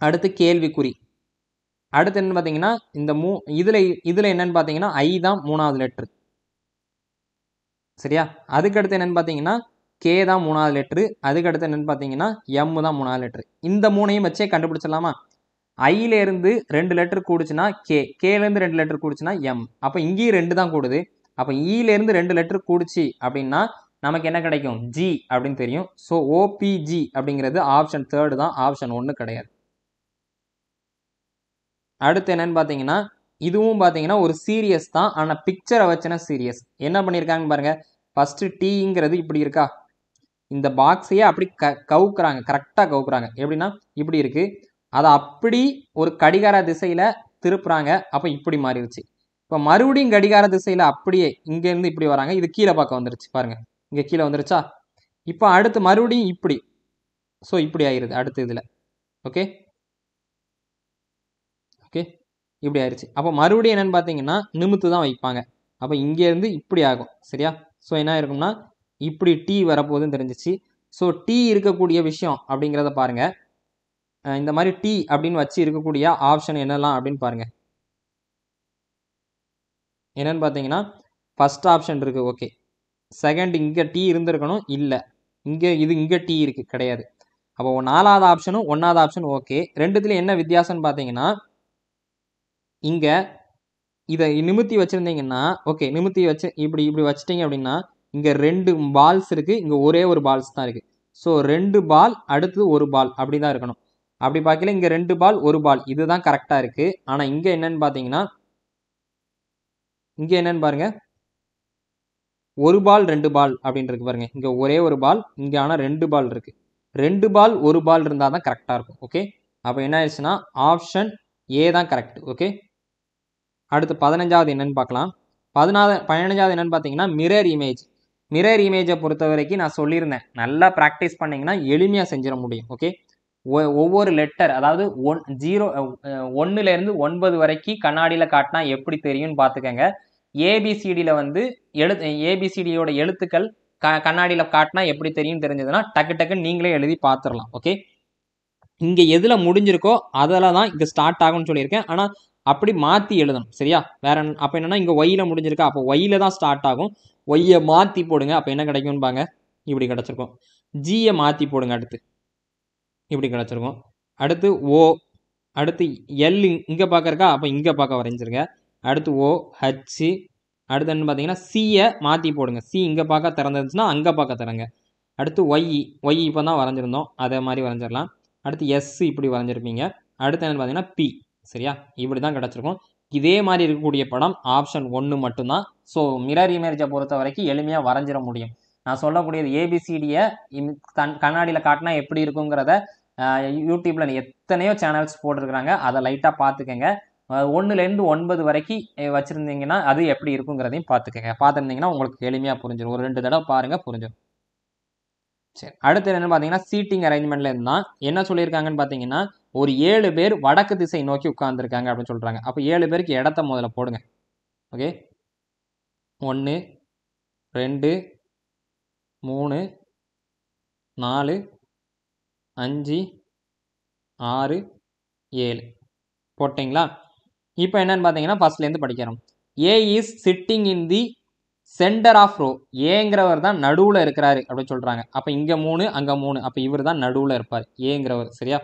Speaker 1: அடுத்து கேள்விக்குறி அடுத்து என்னன்னு பார்த்தீங்கன்னா இந்த மூ இதில் இதில் என்னென்னு பார்த்தீங்கன்னா ஐ தான் மூணாவது லெட்ரு சரியா அதுக்கடுத்து என்னென்னு பார்த்தீங்கன்னா கே தான் மூணாவது லெட்ரு அதுக்கடுத்து என்னென்னு பார்த்தீங்கன்னா எம் தான் மூணாவது லெட்ரு இந்த மூணையும் வச்சே கண்டுபிடிச்சிடலாமா ஐலேருந்து ரெண்டு லெட்ரு கூடுச்சுன்னா கே கேலேருந்து ரெண்டு லெட்ரு கூடுச்சுன்னா எம் அப்போ இங்கேயும் ரெண்டு தான் கூடுது அப்போ ஈலேருந்து e ரெண்டு லெட்ரு கூடுச்சு அப்படின்னா நமக்கு என்ன கிடைக்கும் ஜி அப்படின்னு தெரியும் ஸோ ஓபிஜி அப்படிங்கிறது ஆப்ஷன் தேர்டு தான் ஆப்ஷன் ஒன்று கிடையாது அடுத்து என்னன்னு பார்த்தீங்கன்னா இதுவும் பார்த்தீங்கன்னா ஒரு சீரியஸ் தான் ஆனால் பிக்சரை வச்சுன்னா சீரியஸ் என்ன பண்ணியிருக்காங்கன்னு பாருங்கள் ஃபஸ்ட்டு டீங்கிறது இப்படி இருக்கா இந்த பாக்ஸையே அப்படி க கவுக்குறாங்க கரெக்டாக கவுக்குறாங்க எப்படின்னா இப்படி இருக்குது அதை அப்படி ஒரு கடிகார திசையில் திருப்புறாங்க அப்போ இப்படி மாறிடுச்சு இப்போ மறுபடியும் கடிகார திசையில் அப்படியே இங்கேருந்து இப்படி வராங்க இது கீழே பார்க்க வந்துருச்சு பாருங்கள் இங்கே கீழே வந்துருச்சா இப்போ அடுத்து மறுபடியும் இப்படி ஸோ இப்படி ஆயிடுது அடுத்த இதில் ஓகே ஓகே இப்படி ஆயிடுச்சு அப்போ மறுபடியும் என்னென்னு பார்த்தீங்கன்னா நிமித்து தான் வைப்பாங்க அப்போ இங்கேருந்து இப்படி ஆகும் சரியா ஸோ என்ன இருக்கும்னா இப்படி டீ வரப்போகுதுன்னு தெரிஞ்சிச்சு ஸோ டீ இருக்கக்கூடிய விஷயம் அப்படிங்கிறத பாருங்கள் இந்த மாதிரி டீ அப்படின்னு வச்சு இருக்கக்கூடிய ஆப்ஷன் என்னெல்லாம் அப்படின்னு பாருங்கள் என்னென்னு பார்த்தீங்கன்னா ஃபஸ்ட் ஆப்ஷன் இருக்குது ஓகே செகண்ட் இங்கே டீ இருந்திருக்கணும் இல்லை இங்கே இது இங்கே டீ இருக்குது கிடையாது அப்போ நாலாவது ஆப்ஷனும் ஒன்றாவது ஆப்ஷன் ஓகே ரெண்டுத்தில் என்ன வித்தியாசம்னு பார்த்தீங்கன்னா இங்கே இதை நிமித்தி வச்சுருந்தீங்கன்னா ஓகே நிமித்தி வச்சு இப்படி இப்படி வச்சுட்டீங்க அப்படின்னா இங்கே ரெண்டு பால்ஸ் இருக்குது இங்கே ஒரே ஒரு பால்ஸ் தான் இருக்குது ஸோ ரெண்டு பால் அடுத்து ஒரு பால் அப்படி தான் இருக்கணும் அப்படி பார்க்கல இங்கே ரெண்டு பால் ஒரு பால் இதுதான் கரெக்டாக இருக்குது ஆனால் இங்கே என்னன்னு பார்த்தீங்கன்னா இங்கே என்னன்னு பாருங்கள் ஒரு பால் ரெண்டு பால் அப்படின்னு இருக்கு பாருங்கள் இங்கே ஒரே ஒரு பால் இங்கே ஆனால் ரெண்டு பால் இருக்குது ரெண்டு பால் ஒரு பால் இருந்தால் தான் கரெக்டாக இருக்கும் ஓகே அப்போ என்ன ஆயிடுச்சுன்னா ஆப்ஷன் ஏ தான் கரெக்ட் ஓகே அடுத்து பதினஞ்சாவது என்னன்னு பார்க்கலாம் பதினாவது பதினஞ்சாவது என்னன்னு பார்த்தீங்கன்னா மிரர் இமேஜ் மிரர் இமேஜை பொறுத்த வரைக்கும் நான் சொல்லியிருந்தேன் நல்லா ப்ராக்டிஸ் பண்ணிங்கன்னா எளிமையாக செஞ்சிட முடியும் ஓகே ஒவ்வொரு லெட்டர் அதாவது ஒன் ஜீரோ ஒன்றுலேருந்து ஒன்பது வரைக்கும் கண்ணாடியில் காட்டினா எப்படி தெரியும்னு பார்த்துக்கங்க ஏபிசிடியில் வந்து எழுத்து ஏபிசிடியோட எழுத்துக்கள் க கண்ணாடியில் காட்டினா எப்படி தெரியும் தெரிஞ்சதுன்னா டக்கு டக்குன்னு நீங்களே எழுதி பார்த்துடலாம் ஓகே இங்கே எதில் முடிஞ்சிருக்கோ அதில் தான் இங்கே ஸ்டார்ட் ஆகும்னு சொல்லியிருக்கேன் ஆனால் அப்படி மாற்றி எழுதணும் சரியா வேற அப்போ என்னென்னா இங்கே ஒயில் முடிஞ்சிருக்கா அப்போ ஒயில் தான் ஸ்டார்ட் ஆகும் ஒய்யை மாற்றி போடுங்க அப்போ என்ன கிடைக்கும்பாங்க பாங்க இப்படி கிடச்சிருக்கும் ஜியை மாற்றி போடுங்க அடுத்து இப்படி கிடச்சிருக்கும் அடுத்து ஓ அடுத்து எல் இங்கே பார்க்குறக்கா அப்போ இங்கே பார்க்க வரைஞ்சிருங்க அடுத்து ஓ ஹச் அடுத்து என்ன பார்த்தீங்கன்னா சியை மாற்றி போடுங்க சி இங்கே பார்க்க திறந்துருந்துச்சுன்னா அங்கே பார்க்க திறங்க அடுத்து ஒய் ஒய் இப்போ தான் வரைஞ்சிருந்தோம் அதே மாதிரி வரைஞ்சிடலாம் அடுத்து எஸ் இப்படி வரைஞ்சிருப்பீங்க அடுத்து என்னென்னு பார்த்தீங்கன்னா பி சரியா இப்படி தான் கிடச்சிருக்கும் இதே மாதிரி இருக்கக்கூடிய படம் ஆப்ஷன் ஒன்று மட்டும்தான் ஸோ மிரர் இமேஜை பொறுத்த வரைக்கும் எளிமையாக வரைஞ்சிட முடியும் நான் சொல்லக்கூடியது ஏபிசிடியை தன் கண்ணாடியில் காட்டினா எப்படி இருக்குங்கிறத யூடியூப்பில் எத்தனையோ சேனல்ஸ் போட்டிருக்கிறாங்க அதை லைட்டாக பார்த்துக்கோங்க ஒன்றுலேருந்து ஒன்பது வரைக்கும் வச்சுருந்தீங்கன்னா அது எப்படி இருக்குங்கிறதையும் பார்த்துக்கங்க பார்த்துருந்தீங்கன்னா உங்களுக்கு எளிமையாக புரிஞ்சிடும் ஒரு ரெண்டு தடவை பாருங்கள் புரிஞ்சிடும் சரி அடுத்து என்னென்னு பார்த்தீங்கன்னா சீட்டிங் அரேஞ்ச்மெண்ட்லேருந்து தான் என்ன சொல்லியிருக்காங்கன்னு பார்த்தீங்கன்னா ஒரு ஏழு பேர் வடக்கு திசை நோக்கி உட்கார்ந்துருக்காங்க அப்படின்னு சொல்கிறாங்க அப்போ ஏழு பேருக்கு இடத்த முதல்ல போடுங்க ஓகே ஒன்று ரெண்டு மூணு நாலு அஞ்சு ஆறு ஏழு போட்டிங்களா இப்போ என்னென்னு பார்த்தீங்கன்னா ஃபஸ்ட்லேருந்து படிக்கிறோம் A is sitting in the centre of row ஏங்கிறவர் தான் நடுவில் இருக்கிறாரு அப்படின்னு சொல்கிறாங்க அப்போ இங்கே மூணு அங்கே மூணு அப்போ இவர் தான் நடுவில் இருப்பார் ஏங்கிறவர் சரியா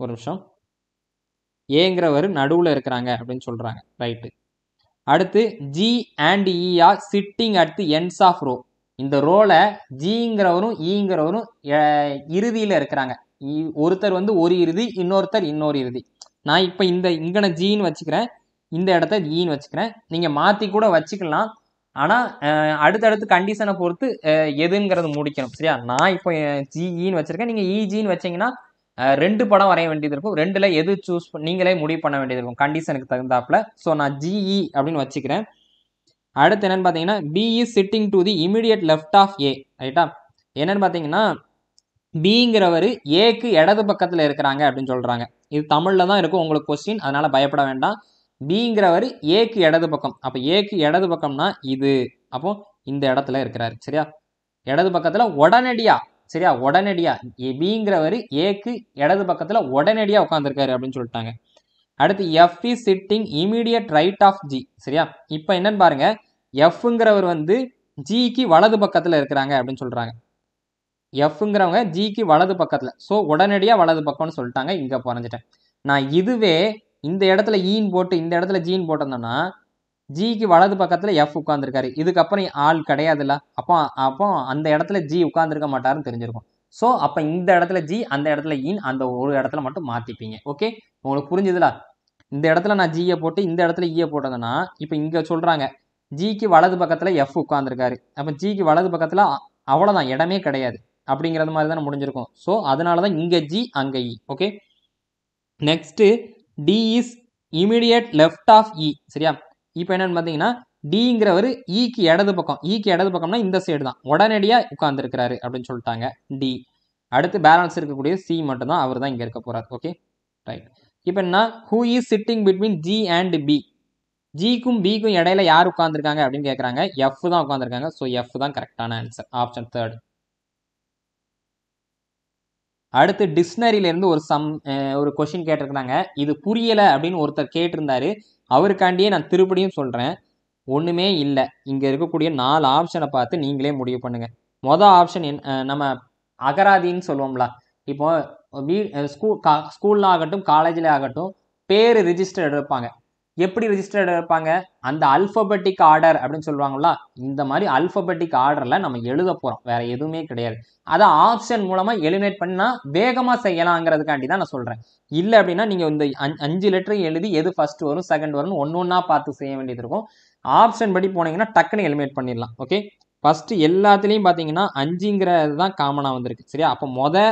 Speaker 1: ஒரு நிமிஷம் ஏங்கிறவர் நடுவில் இருக்கிறாங்க அப்படின்னு சொல்கிறாங்க ரைட்டு அடுத்து G e and E are sitting at the ends of row இந்த ரோவில் ஜிங்கிறவரும் ஈங்கிறவரும் இறுதியில் இருக்கிறாங்க ஒருத்தர் வந்து ஒரு இறுதி இன்னொருத்தர் இன்னொரு இறுதி நான் இப்போ இந்த இங்கனை ஜீன்னு வச்சுக்கிறேன் இந்த இடத்த ஈன்னு e வச்சுக்கிறேன் நீங்கள் மாற்றி கூட வச்சுக்கலாம் ஆனால் அடுத்தடுத்து கண்டிஷனை பொறுத்து எதுங்கிறது முடிக்கணும் சரியா நான் இப்போ ஜிஇன்னு e வச்சுருக்கேன் நீங்கள் இஜின்னு வச்சிங்கன்னா ரெண்டு படம் வரைய வேண்டியது இருக்கும் ரெண்டில் எது சூஸ் நீங்களே முடிவு பண்ண வேண்டியது இருக்கும் கண்டிஷனுக்கு தகுந்தாப்புல ஸோ நான் ஜிஇ e அப்படின்னு வச்சுக்கிறேன் அடுத்து என்னென்னு பார்த்தீங்கன்னா B E sitting to the immediate left of A ரைட்டா என்னென்னு பார்த்தீங்கன்னா பிங்கிறவர் ஏக்கு இடது பக்கத்தில் இருக்கிறாங்க அப்படின்னு சொல்கிறாங்க இது தமிழில் தான் இருக்கும் உங்களுக்கு கொஸ்டின் அதனால் பயப்பட வேண்டாம் பிங்கிறவர் ஏக்கு இடது பக்கம் அப்போ ஏக்கு இடது பக்கம்னா இது அப்போது இந்த இடத்துல இருக்கிறாரு சரியா இடது பக்கத்தில் உடனடியாக சரியா உடனடியாக பிங்கிறவர் ஏக்கு இடது பக்கத்தில் உடனடியாக உட்காந்துருக்காரு அப்படின்னு சொல்லிட்டாங்க அடுத்து F is sitting immediate right of G சரியா இப்போ என்னன்னு பாருங்க எஃப்ங்கிறவர் வந்து ஜிக்கு வலது பக்கத்தில் இருக்கிறாங்க அப்படின்னு சொல்கிறாங்க எஃப்ங்கிறவங்க ஜிக்கு வலது பக்கத்தில் ஸோ உடனடியாக வலது பக்கம்னு சொல்லிட்டாங்க இங்கே குறைஞ்சிட்டேன் நான் இதுவே இந்த இடத்துல ஈன் e போட்டு இந்த இடத்துல ஜீன் போட்டிருந்தேன்னா ஜிக்கு வலது பக்கத்தில் எஃப் உட்காந்துருக்காரு இதுக்கப்புறம் ஆள் கிடையாதுல்ல அப்போ அப்போ அந்த இடத்துல ஜி உட்காந்துருக்க மாட்டாருன்னு தெரிஞ்சிருக்கும் ஸோ அப்போ இந்த இடத்துல ஜி அந்த இடத்துல இன் அந்த ஒரு இடத்துல மட்டும் மாற்றிப்பீங்க ஓகே உங்களுக்கு புரிஞ்சுதுல இந்த இடத்துல நான் ஜியை போட்டு இந்த இடத்துல ஈயை e போட்டதுன்னா இப்போ இங்கே சொல்கிறாங்க ஜிக்கு வலது பக்கத்தில் எஃப் உட்காந்துருக்காரு அப்போ ஜிக்கு வலது பக்கத்தில் அவ்வளோதான் இடமே கிடையாது அப்படிங்கிறது மாதிரி தானே முடிஞ்சிருக்கும் ஸோ அதனால தான் இங்கே ஜி அங்கே E okay next D is immediate left of E சரியா இப்போ என்னென்னு பார்த்தீங்கன்னா டிங்கிறவர் ஈக்கு e இடது பக்கம் ஈக்கு e இடது பக்கம்னா இந்த சைடு தான் உடனடியாக உட்காந்துருக்கிறாரு அப்படின்னு சொல்லிட்டாங்க டி அடுத்து பேலன்ஸ் இருக்கக்கூடிய சி மட்டும்தான் அவர் தான் இங்கே இருக்க போகிறார் ஓகே ரைட் இப்போ என்ன who is sitting between G and B ஜிக்கும் பிக்கும் இடையில யார் உட்காந்துருக்காங்க அப்படின்னு கேட்குறாங்க எஃப் தான் உட்காந்துருக்காங்க ஸோ எஃப் தான் கரெக்டான ஆன்சர் ஆப்ஷன் தேர்ட் அடுத்து டிக்ஷனரியிலேருந்து ஒரு சம் ஒரு கொஷின் கேட்டிருக்கிறாங்க இது புரியலை அப்படின்னு ஒருத்தர் கேட்டிருந்தாரு அவருக்காண்டியே நான் திருப்படியும் சொல்கிறேன் ஒன்றுமே இல்லை இங்கே இருக்கக்கூடிய நாலு ஆப்ஷனை பார்த்து நீங்களே முடிவு பண்ணுங்கள் மொதல் ஆப்ஷன் என் நம்ம அகராதின்னு சொல்லுவோம்ல இப்போ வீ ஸ்கூல் கா ஸ்கூலில் ஆகட்டும் காலேஜில் ஆகட்டும் பேர் ரிஜிஸ்டர் இருப்பாங்க எப்படி ரிஜிஸ்டர்ட் இருப்பாங்க அந்த அல்பபெட்டிக் ஆர்டர் அப்படின்னு சொல்லுவாங்களா இந்த மாதிரி அல்பபெட்டிக் ஆர்டரில் நம்ம எழுத போகிறோம் வேறு எதுவுமே கிடையாது அதை ஆப்ஷன் மூலமாக எலிமினேட் பண்ணால் வேகமாக செய்யலாங்கிறதுக்காண்டி தான் நான் சொல்கிறேன் இல்லை அப்படின்னா நீங்கள் இந்த அஞ்சு லெட்டர் எழுதி எது ஃபஸ்ட்டு வரும் செகண்ட் வரும்னு ஒன்று ஒன்றா பார்த்து செய்ய வேண்டியது இருக்கும் ஆப்ஷன் படி போனீங்கன்னா டக்குனு எலிமினேட் பண்ணிடலாம் ஓகே ஃபஸ்ட்டு எல்லாத்துலேயும் பார்த்தீங்கன்னா அஞ்சுங்கிறது தான் காமனாக வந்திருக்கு சரியா அப்போ மொதல்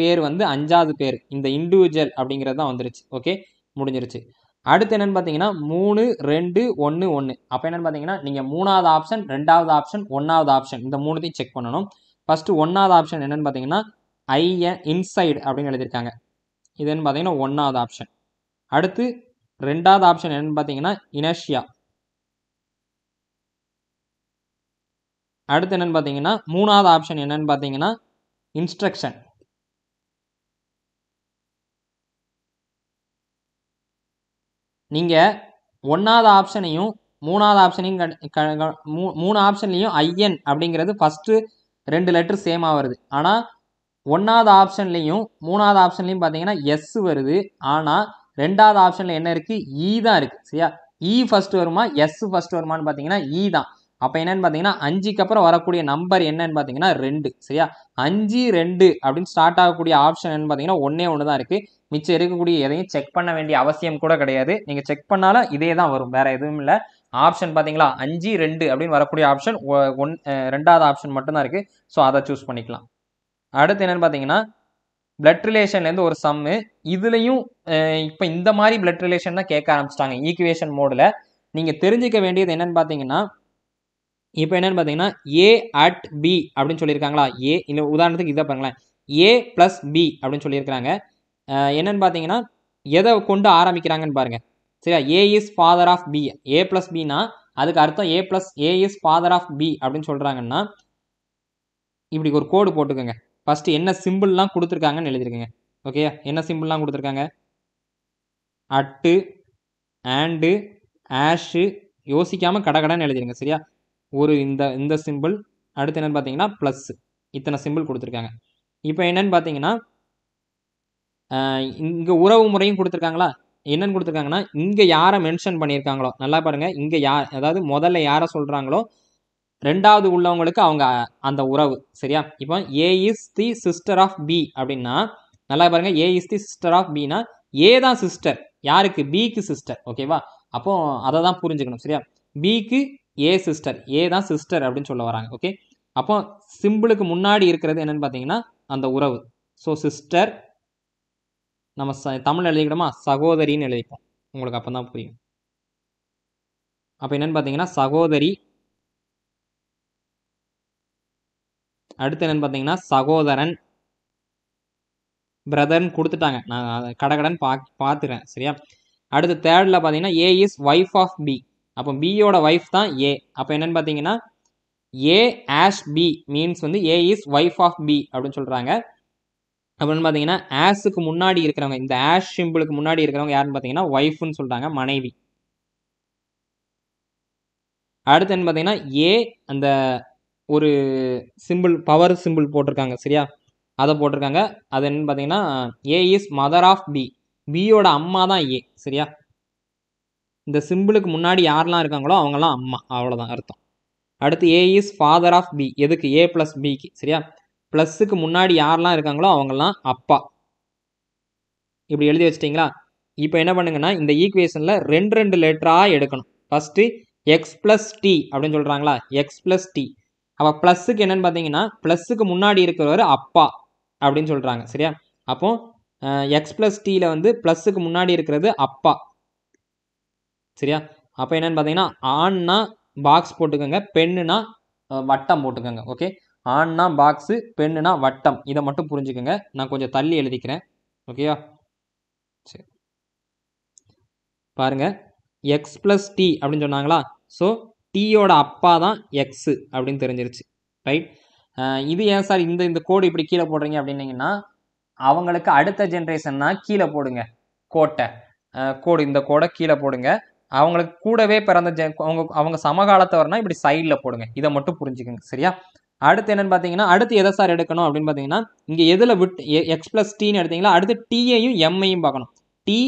Speaker 1: பேர் வந்து அஞ்சாவது பேர் இந்த இண்டிவிஜுவல் அப்படிங்கிறது தான் வந்துருச்சு ஓகே முடிஞ்சிருச்சு அடுத்து என்னென்னு பார்த்தீங்கன்னா மூணு ரெண்டு ஒன்று ஒன்று அப்போ என்னென்னு பார்த்தீங்கன்னா நீங்கள் மூணாவது ஆப்ஷன் ரெண்டாவது ஆப்ஷன் ஒன்றாவது ஆப்ஷன் இந்த மூணுத்தையும் செக் பண்ணணும் ஃபஸ்ட்டு ஒன்றாவது ஆப்ஷன் என்னென்னு பார்த்தீங்கன்னா ஐஎ இன்சைடு அப்படின்னு எழுதியிருக்காங்க இதுன்னு பார்த்தீங்கன்னா ஒன்றாவது ஆப்ஷன் அடுத்து ரெண்டாவது ஆப்ஷன் என்னென்னு பார்த்தீங்கன்னா இனர்ஷியா அடுத்து என்னென்னு பார்த்தீங்கன்னா மூணாவது ஆப்ஷன் என்னென்னு பார்த்தீங்கன்னா இன்ஸ்ட்ரக்ஷன் நீங்கள் ஒன்றாவது ஆப்ஷனையும் மூணாவது ஆப்ஷனையும் மூணு ஆப்ஷன்லேயும் ஐஎன் அப்படிங்கிறது ஃபஸ்ட்டு ரெண்டு லெட்ரு சேம் ஆகிறது ஆனால் ஒன்றாவது ஆப்ஷன்லேயும் மூணாவது ஆப்ஷன்லேயும் பார்த்தீங்கன்னா எஸ் வருது ஆனால் ரெண்டாவது ஆப்ஷனில் என்ன இருக்குது இ e தான் இருக்குது சரியா இ e ஃபஸ்ட்டு வருமா எஸ் ஃபஸ்ட்டு வருமானு பார்த்தீங்கன்னா இ e தான் அப்போ என்னென்னு பார்த்தீங்கன்னா அஞ்சுக்கு அப்புறம் வரக்கூடிய நம்பர் என்னன்னு பார்த்தீங்கன்னா ரெண்டு சரியா அஞ்சு ரெண்டு அப்படின்னு ஸ்டார்ட் ஆகக்கூடிய ஆப்ஷன் என்னன்னு பார்த்தீங்கன்னா ஒன்றே ஒன்று தான் இருக்குது மிச்சம் இருக்கக்கூடிய எதையும் செக் பண்ண வேண்டிய அவசியம் கூட கிடையாது நீங்கள் செக் பண்ணாலும் இதே தான் வரும் வேறு எதுவும் இல்லை ஆப்ஷன் பார்த்தீங்களா அஞ்சு ரெண்டு அப்படின்னு வரக்கூடிய ஆப்ஷன் ஒன் ரெண்டாவது ஆப்ஷன் மட்டும்தான் இருக்குது ஸோ அதை சூஸ் பண்ணிக்கலாம் அடுத்து என்னென்னு பார்த்தீங்கன்னா பிளட் ரிலேஷன்லேருந்து ஒரு சம்மு இதுலேயும் இப்போ இந்த மாதிரி பிளட் ரிலேஷன் தான் கேட்க ஆரம்பிச்சிட்டாங்க ஈக்குவேஷன் மோடில் நீங்கள் தெரிஞ்சிக்க வேண்டியது என்னென்னு பார்த்தீங்கன்னா இப்போ என்னென்னு பார்த்தீங்கன்னா ஏ அட் பி அப்படின்னு சொல்லியிருக்காங்களா ஏ இல்லை உதாரணத்துக்கு இதை பாருங்களேன் ஏ ப்ளஸ் பி அப்படின்னு சொல்லியிருக்கிறாங்க என்னென்னு பார்த்தீங்கன்னா எதை கொண்டு ஆரம்பிக்கிறாங்கன்னு பாருங்கள் சரியா A is father of B A plus பினா அதுக்கு அர்த்தம் A plus A is father of B அப்படின்னு சொல்கிறாங்கன்னா இப்படி ஒரு கோடு போட்டுக்கோங்க ஃபஸ்ட்டு என்ன சிம்பிள்லாம் கொடுத்துருக்காங்கன்னு எழுதிருக்கங்க ஓகேயா என்ன சிம்பிள்லாம் கொடுத்துருக்காங்க அட்டு ஆண்டு ஆஷு யோசிக்காமல் கடைன்னு எழுதிருங்க சரியா ஒரு இந்த இந்த சிம்பிள் அடுத்து என்னென்னு பார்த்தீங்கன்னா ப்ளஸ் இத்தனை சிம்பிள் கொடுத்துருக்காங்க இப்போ என்னென்னு பார்த்தீங்கன்னா இங்கே உறவு முறையும் கொடுத்துருக்காங்களா என்னென்னு கொடுத்துருக்காங்கன்னா இங்கே யாரை மென்ஷன் பண்ணியிருக்காங்களோ நல்லா பாருங்கள் இங்கே யார் அதாவது முதல்ல யாரை சொல்கிறாங்களோ ரெண்டாவது உள்ளவங்களுக்கு அவங்க அந்த உறவு சரியா இப்போ A is the sister of B அப்படின்னா நல்லா பாருங்கள் A is the sister of பினா ஏ தான் சிஸ்டர் யாருக்கு பிக்கு சிஸ்டர் ஓகேவா அப்போ அதை தான் புரிஞ்சுக்கணும் சரியா பிக்கு ஏ சிஸ்டர் ஏ தான் சிஸ்டர் அப்படின்னு சொல்ல வராங்க ஓகே அப்போ சிம்பிளுக்கு முன்னாடி இருக்கிறது என்னன்னு பார்த்தீங்கன்னா அந்த உறவு ஸோ சிஸ்டர் நம்ம ச தமிழ் எழுதிக்கிடோமா சகோதரின்னு எழுதிப்போம் உங்களுக்கு அப்போ தான் புரியும் அப்போ என்னன்னு பார்த்தீங்கன்னா சகோதரி அடுத்து என்னென்னு பார்த்தீங்கன்னா சகோதரன் பிரதர்னு கொடுத்துட்டாங்க நான் கடகடன் பா பார்த்துக்கிறேன் சரியா அடுத்து தேர்டில் பார்த்தீங்கன்னா A is wife of B அப்போ பியோட ஒய்ஃப் தான் ஏ அப்போ என்னென்னு பார்த்தீங்கன்னா ஏ ஆஷ் பி மீன்ஸ் வந்து A is wife of B அப்படின்னு சொல்கிறாங்க அப்படின்னு பார்த்தீங்கன்னா ஆஷுக்கு முன்னாடி இருக்கிறவங்க இந்த ஆஷ் சிம்பிளுக்கு முன்னாடி இருக்கிறவங்க யாருன்னு பார்த்தீங்கன்னா ஒய்ஃப்னு சொல்கிறாங்க மனைவி அடுத்து என்ன பார்த்தீங்கன்னா ஏ அந்த ஒரு சிம்பிள் பவர் சிம்பிள் போட்டிருக்காங்க சரியா அதை போட்டிருக்காங்க அது என்னன்னு பார்த்தீங்கன்னா A is mother of B பியோட அம்மா தான் ஏ சரியா இந்த சிம்பிளுக்கு முன்னாடி யாரெல்லாம் இருக்காங்களோ அவங்கெல்லாம் அம்மா அவ்வளோதான் அர்த்தம் அடுத்து A is father of B எதுக்கு ஏ ப்ளஸ் பிக்கு சரியா ப்ளஸ்ஸுக்கு முன்னாடி யாரெல்லாம் இருக்காங்களோ அவங்கெல்லாம் அப்பா இப்படி எழுதி வச்சிட்டிங்களா இப்போ என்ன பண்ணுங்கன்னா இந்த ஈக்குவேஷனில் ரெண்டு ரெண்டு லெட்டராக எடுக்கணும் ஃபஸ்ட்டு எக்ஸ் ப்ளஸ் டி அப்படின்னு சொல்கிறாங்களா எக்ஸ் ப்ளஸ் டி அப்போ ப்ளஸ்ஸுக்கு என்னென்னு பார்த்தீங்கன்னா ப்ளஸ்ஸுக்கு முன்னாடி இருக்கிறவர் அப்பா அப்படின்னு சொல்கிறாங்க சரியா அப்போ எக்ஸ் ப்ளஸ் டியில் வந்து ப்ளஸ்ஸுக்கு முன்னாடி இருக்கிறது அப்பா சரியா அப்போ என்னென்னு பார்த்தீங்கன்னா ஆண்னா பாக்ஸ் போட்டுக்கோங்க பெண்ணுனா வட்டம் போட்டுக்கோங்க ஓகே ஆண்னா பாக்ஸு பெண்ணுனா வட்டம் இதை மட்டும் புரிஞ்சுக்கோங்க நான் கொஞ்சம் தள்ளி எழுதிக்கிறேன் ஓகேயா சரி பாருங்கள் எக்ஸ் ப்ளஸ் டி அப்படின்னு சொன்னாங்களா ஸோ டீயோட அப்பா தான் எக்ஸு அப்படின்னு தெரிஞ்சிருச்சு ரைட் இது ஏன் சார் இந்த இந்த கோடு இப்படி கீழே போடுறீங்க அப்படின்னீங்கன்னா அவங்களுக்கு அடுத்த ஜென்ரேஷன்னா கீழே போடுங்க கோட்டை கோடு இந்த கோடை கீழே போடுங்க அவங்களுக்கு கூடவே பிறந்த ஜெ அவங்க அவங்க சமகாலத்தவர்னா இப்படி சைடில் போடுங்க இதை மட்டும் புரிஞ்சுக்கோங்க சரியா அடுத்து என்னென்னு பார்த்தீங்கன்னா அடுத்து எதை சார் எடுக்கணும் அப்படின்னு பார்த்தீங்கன்னா இங்கே எதில் விட்டு எக்ஸ் ப்ளஸ் டீன்னு எடுத்தீங்களா அடுத்து டீயையும் எம்ஐயும் பார்க்கணும் டி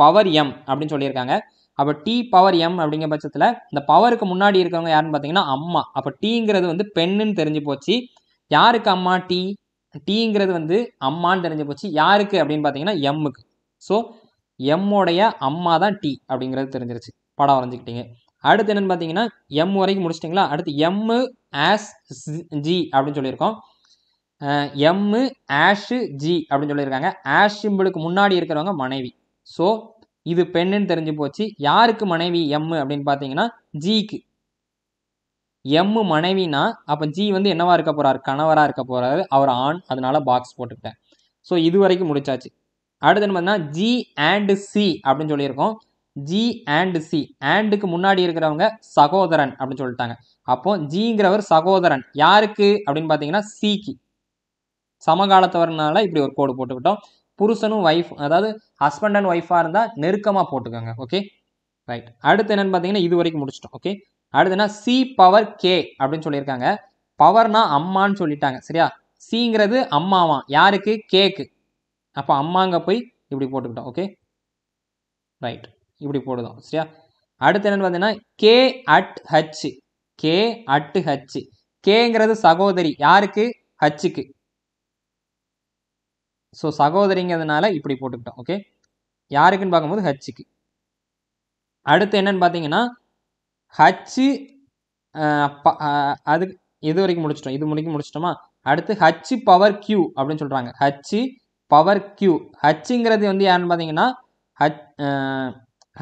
Speaker 1: பவர் எம் அப்படின்னு சொல்லியிருக்காங்க அப்போ டி பவர் எம் அப்படிங்கிற பட்சத்தில் இந்த பவருக்கு முன்னாடி இருக்கவங்க யாருன்னு பார்த்தீங்கன்னா அம்மா அப்போ டீங்கிறது வந்து பெண்ணுன்னு தெரிஞ்சு போச்சு யாருக்கு அம்மா டீ டீங்கிறது வந்து அம்மான்னு தெரிஞ்சு போச்சு யாருக்கு அப்படின்னு பார்த்தீங்கன்னா எம்முக்கு ஸோ எம்முடைய அம்மா தான் டி அப்படிங்கிறது தெரிஞ்சிருச்சு படம் வரைஞ்சிக்கிட்டீங்க அடுத்து என்னென்னு பார்த்தீங்கன்னா எம் வரைக்கும் முடிச்சிட்டிங்களா அடுத்து எம்மு ஆஸ் ஜி அப்படின்னு சொல்லியிருக்கோம் எம்மு ஆஷு ஜி அப்படின்னு சொல்லியிருக்காங்க ஆஷ் சிம்பிளுக்கு முன்னாடி இருக்கிறவங்க மனைவி ஸோ இது பெண்ணுன்னு தெரிஞ்சு போச்சு யாருக்கு மனைவி எம்மு அப்படின்னு பார்த்தீங்கன்னா ஜிக்கு எம்மு மனைவினா அப்போ ஜி வந்து என்னவா இருக்க போகிறார் கணவராக இருக்க போகிறாரு அவர் ஆண் அதனால பாக்ஸ் போட்டுக்கிட்டேன் ஸோ இது வரைக்கும் முடிச்சாச்சு அடுத்து என்ன பார்த்தீங்கன்னா ஜி அண்ட் சி அப்படின்னு சொல்லியிருக்கோம் ஜி அண்ட் சி ஆண்டுக்கு முன்னாடி இருக்கிறவங்க சகோதரன் அப்படின்னு சொல்லிட்டாங்க அப்போ ஜிங்கிறவர் சகோதரன் யாருக்கு அப்படின்னு பார்த்தீங்கன்னா சிக்கு சமகாலத்தவர்னால இப்படி ஒரு கோடு போட்டுக்கிட்டோம் புருஷனும் ஒய்ஃப் அதாவது ஹஸ்பண்ட் அண்ட் ஒய்ஃபாக இருந்தால் நெருக்கமாக போட்டுக்கோங்க ஓகே ரைட் அடுத்து என்னென்னு பார்த்தீங்கன்னா இது வரைக்கும் முடிச்சிட்டோம் ஓகே அடுத்துனா சி பவர் கே அப்படின்னு சொல்லியிருக்காங்க பவர்னா அம்மான்னு சொல்லிட்டாங்க சரியா சிங்கிறது அம்மாவான் யாருக்கு கேக்கு அப்போ அம்மாங்க போய் இப்படி போட்டுக்கிட்டோம் ஓகே ரைட் இப்படி போடுதோம் சரியா அடுத்து என்னென்னு பார்த்தீங்கன்னா K at H K at H கேங்கிறது சகோதரி யாருக்கு ஹச்சுக்கு ஸோ சகோதரிங்கிறதுனால இப்படி போட்டுக்கிட்டோம் ஓகே யாருக்குன்னு பார்க்கும்போது ஹச்சுக்கு அடுத்து என்னன்னு பார்த்தீங்கன்னா ஹச்சு அதுக்கு இது வரைக்கும் முடிச்சிட்டோம் இது முடிக்க முடிச்சிட்டோமா அடுத்து ஹச்சு பவர் கியூ அப்படின்னு சொல்கிறாங்க ஹச்சு பவர் கியூ ஹச்சுங்கிறது வந்து யாருன்னு பார்த்தீங்கன்னா ஹச்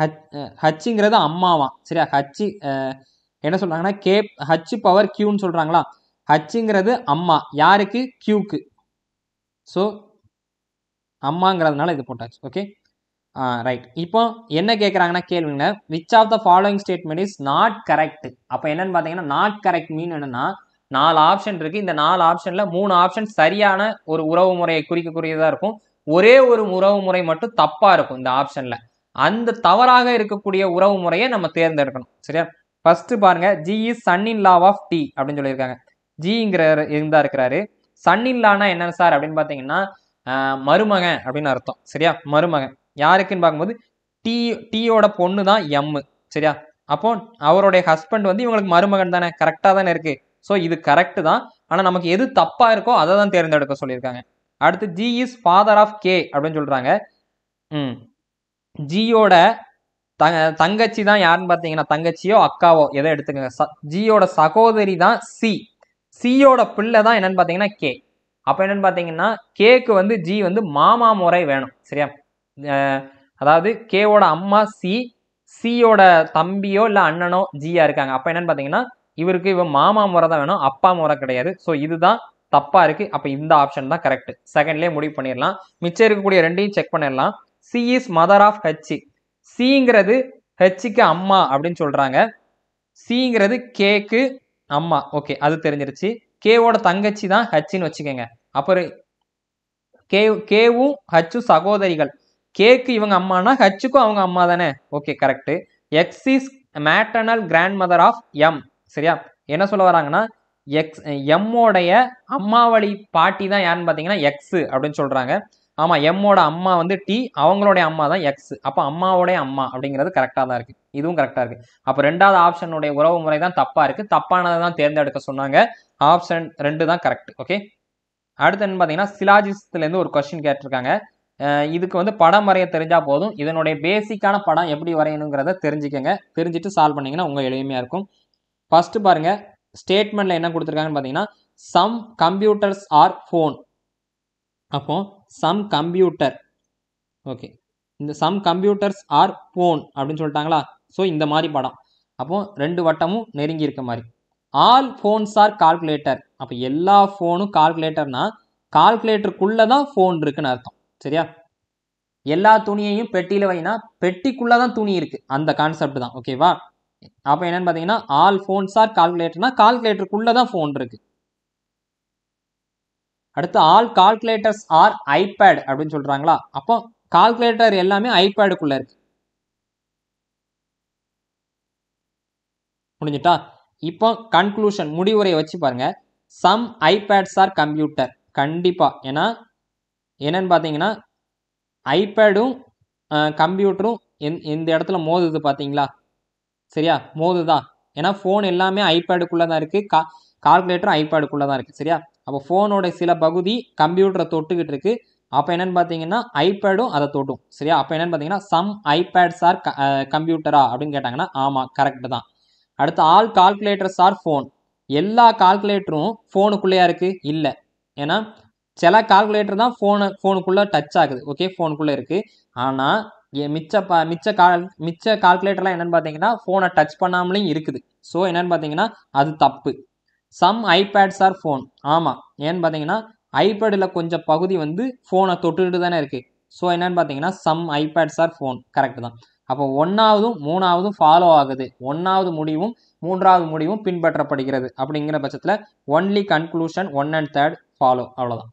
Speaker 1: ஹச் ஹச்சுங்கிறது அம்மாவாம் சரியா ஹச்சு என்ன சொல்கிறாங்கன்னா கே ஹச்சு பவர் கியூன்னு சொல்கிறாங்களா ஹச்சுங்கிறது அம்மா யாருக்கு கியூக்கு ஸோ அம்மாங்கிறதுனால இது போட்டாச்சு ஓகே ரைட் இப்போ என்ன கேட்குறாங்கன்னா கேள்விங்க which of the following statement is not correct அப்போ என்னன்னு பார்த்தீங்கன்னா நாட் கரெக்ட் மீன் என்னென்னா நாலு ஆப்ஷன் இருக்கு இந்த நாலு ஆப்ஷன்ல மூணு ஆப்ஷன் சரியான ஒரு உறவு முறையை குறிக்கக்கூடியதா இருக்கும் ஒரே ஒரு உறவு முறை மட்டும் தப்பா இருக்கும் இந்த ஆப்ஷன்ல அந்த தவறாக இருக்கக்கூடிய உறவு முறையை நம்ம தேர்ந்தெடுக்கணும் சரியா ஃபர்ஸ்ட் பாருங்க G is son in law of D அப்படின்னு சொல்லியிருக்காங்க ஜிங்கிற இருந்தா இருக்கிறாரு சன் இல்லானா என்னன்னு சார் அப்படின்னு பார்த்தீங்கன்னா மருமகன் அப்படின்னு அர்த்தம் சரியா மருமகன் யாருக்குன்னு பார்க்கும்போது டீ டீயோட பொண்ணு தான் எம்மு சரியா அப்போ அவருடைய ஹஸ்பண்ட் வந்து இவங்களுக்கு மருமகன் தானே கரெக்டாக தானே இருக்குது ஸோ இது கரெக்டு தான் ஆனால் நமக்கு எது தப்பாக இருக்கோ அதை தான் தேர்ந்தெடுக்க சொல்லியிருக்காங்க அடுத்து G is father of K அப்படின்னு சொல்கிறாங்க ம் ஜியோட த தங்கச்சி தான் யாருன்னு பார்த்தீங்கன்னா தங்கச்சியோ அக்காவோ எதை எடுத்துக்கோங்க ச ஜியோட சகோதரி தான் சி சியோட பிள்ளை தான் என்னன்னு பார்த்தீங்கன்னா கே அப்போ என்னன்னு பார்த்தீங்கன்னா கேக்கு வந்து ஜி வந்து மாமா முறை வேணும் சரியா அதாவது கேவோட அம்மா சி சியோட தம்பியோ இல்லை அண்ணனோ ஜியா இருக்காங்க அப்போ என்னன்னு பார்த்தீங்கன்னா இவருக்கு இவன் மாமா முறை தான் வேணும் அப்பா முறை கிடையாது ஸோ இதுதான் தப்பா இருக்கு அப்ப இந்த ஆப்ஷன் தான் கரெக்ட் செகண்ட்லேயே முடிவு பண்ணிடலாம் மிச்சம் இருக்கக்கூடிய ரெண்டையும் செக் பண்ணிடலாம் C is mother of H சிங்கிறது ஹெச்சிக்கு அம்மா அப்படின்னு சொல்றாங்க சிங்கிறது கேக்கு அம்மா ஓகே அது தெரிஞ்சிருச்சு கேவோட தங்கச்சி தான் ஹச்சின்னு வச்சுக்கோங்க அப்புறம் கே கேவும் ஹச்சும் சகோதரிகள் கேக்கு இவங்க அம்மானா ஹச்சுக்கும் அவங்க அம்மா தானே okay correct X is maternal grandmother of M சரியா என்ன சொல்ல வராங்கன்னா எக்ஸ் எம்மோடைய அம்மாவழி பாட்டி தான் யாருன்னு பார்த்தீங்கன்னா எக்ஸ் அப்படின்னு சொல்கிறாங்க ஆமாம் எம்மோட அம்மா வந்து டி அவங்களுடைய அம்மா தான் எக்ஸ் அப்போ அம்மாவோடைய அம்மா அப்படிங்கிறது கரெக்டாக தான் இருக்குது இதுவும் கரெக்டாக இருக்குது அப்போ ரெண்டாவது ஆப்ஷனுடைய உறவு முறை தான் தப்பாக இருக்குது தப்பானதை தான் தேர்ந்தெடுக்க சொன்னாங்க ஆப்ஷன் ரெண்டு தான் கரெக்ட் ஓகே அடுத்து என்ன பார்த்தீங்கன்னா சிலாஜிஸ்லேருந்து ஒரு கொஷின் கேட்டிருக்காங்க இதுக்கு வந்து படம் வரைய தெரிஞ்சால் போதும் இதனுடைய பேசிக்கான படம் எப்படி வரையணுங்கிறத தெரிஞ்சுக்கங்க தெரிஞ்சுட்டு சால்வ் பண்ணிங்கன்னா உங்கள் எளிமையாக இருக்கும் ஃபஸ்ட்டு பாருங்கள் ஸ்டேட்மெண்ட்டில் என்ன கொடுத்துருக்காங்கன்னு பார்த்தீங்கன்னா சம் கம்ப்யூட்டர்ஸ் ஆர் ஃபோன் அப்போ சம் கம்ப்யூட்டர் ஓகே இந்த சம் கம்ப்யூட்டர்ஸ் ஆர் ஃபோன் அப்படின்னு சொல்லிட்டாங்களா ஸோ இந்த மாதிரி படம் அப்போ ரெண்டு வட்டமும் நெருங்கி இருக்க மாதிரி ஆல் ஃபோன்ஸ் ஆர் கால்குலேட்டர் அப்போ எல்லா ஃபோனும் கால்குலேட்டர்னா கால்குலேட்டருக்குள்ளே தான் ஃபோன் இருக்குன்னு அர்த்தம் சரியா எல்லா துணியையும் பெட்டியில் வைனா பெட்டிக்குள்ளே தான் துணி இருக்குது அந்த கான்செப்ட் தான் ஓகேவா அப்போ என்னன்னு பார்த்தீங்கன்னா ஆல் ஃபோன்ஸ் ஆர் கால்குலேட்டர்னா கால்குலேட்டருக்குள்ளே தான் ஃபோன் இருக்குது அடுத்து ஆல் கால்குலேட்டர்ஸ் ஆர் ஐபேட் அப்படின்னு சொல்கிறாங்களா அப்போ கால்குலேட்டர் எல்லாமே ஐபேடுக்குள்ளே இருக்குது முடிஞ்சிட்டா இப்போ கன்க்ளூஷன் முடிவுரையை வச்சு பாருங்கள் சம் ஐபேட்ஸ் ஆர் கம்ப்யூட்டர் கண்டிப்பாக ஏன்னா என்னன்னு பார்த்தீங்கன்னா ஐபேடும் கம்ப்யூட்டரும் எந் இந்த இடத்துல மோதுது பார்த்தீங்களா சரியா மோது தான் ஏன்னா ஃபோன் எல்லாமே ஐபேடுக்குள்ளே தான் இருக்குது கா கால்குலேட்டரும் ஐபேடுக்குள்ளே தான் இருக்குது சரியா அப்போ ஃபோனோட சில பகுதி கம்ப்யூட்டரை தொட்டுக்கிட்டு இருக்குது அப்போ என்னென்னு பார்த்தீங்கன்னா ஐபேடும் அதை தொட்டும் சரியா அப்போ என்னென்னு பார்த்தீங்கன்னா சம் ஐபேட்ஸ் ஆர் கம்ப்யூட்டரா அப்படின்னு கேட்டாங்கன்னா ஆமாம் கரெக்டு தான் அடுத்து ஆல் கால்குலேட்டர்ஸ் ஆர் ஃபோன் எல்லா கால்குலேட்டரும் ஃபோனுக்குள்ளேயா இருக்குது இல்லை ஏன்னா சில கால்குலேட்டர் தான் ஃபோனு ஃபோனுக்குள்ளே டச் ஆகுது ஓகே ஃபோனுக்குள்ளே இருக்குது ஆனால் மிச்ச ப மிச்ச கால் மிச்ச கால்குலேட்டர்லாம் என்னென்னு பார்த்தீங்கன்னா ஃபோனை டச் பண்ணாமலேயும் இருக்குது ஸோ என்னென்னு பார்த்தீங்கன்னா அது தப்பு சம் ஐபேட்ஸ் ஆர் ஃபோன் ஆமாம் ஏன்னு பார்த்தீங்கன்னா ஐபேடில் கொஞ்சம் பகுதி வந்து ஃபோனை தொட்டுக்கிட்டு தானே இருக்குது ஸோ என்னென்னு பார்த்தீங்கன்னா some iPads are phone correct தான் அப்போ ஒன்றாவதும் மூணாவதும் ஃபாலோ ஆகுது ஒன்றாவது முடிவும் மூன்றாவது முடிவும் பின்பற்றப்படுகிறது அப்படிங்கிற பட்சத்தில் only conclusion one and third follow அவ்வளோதான்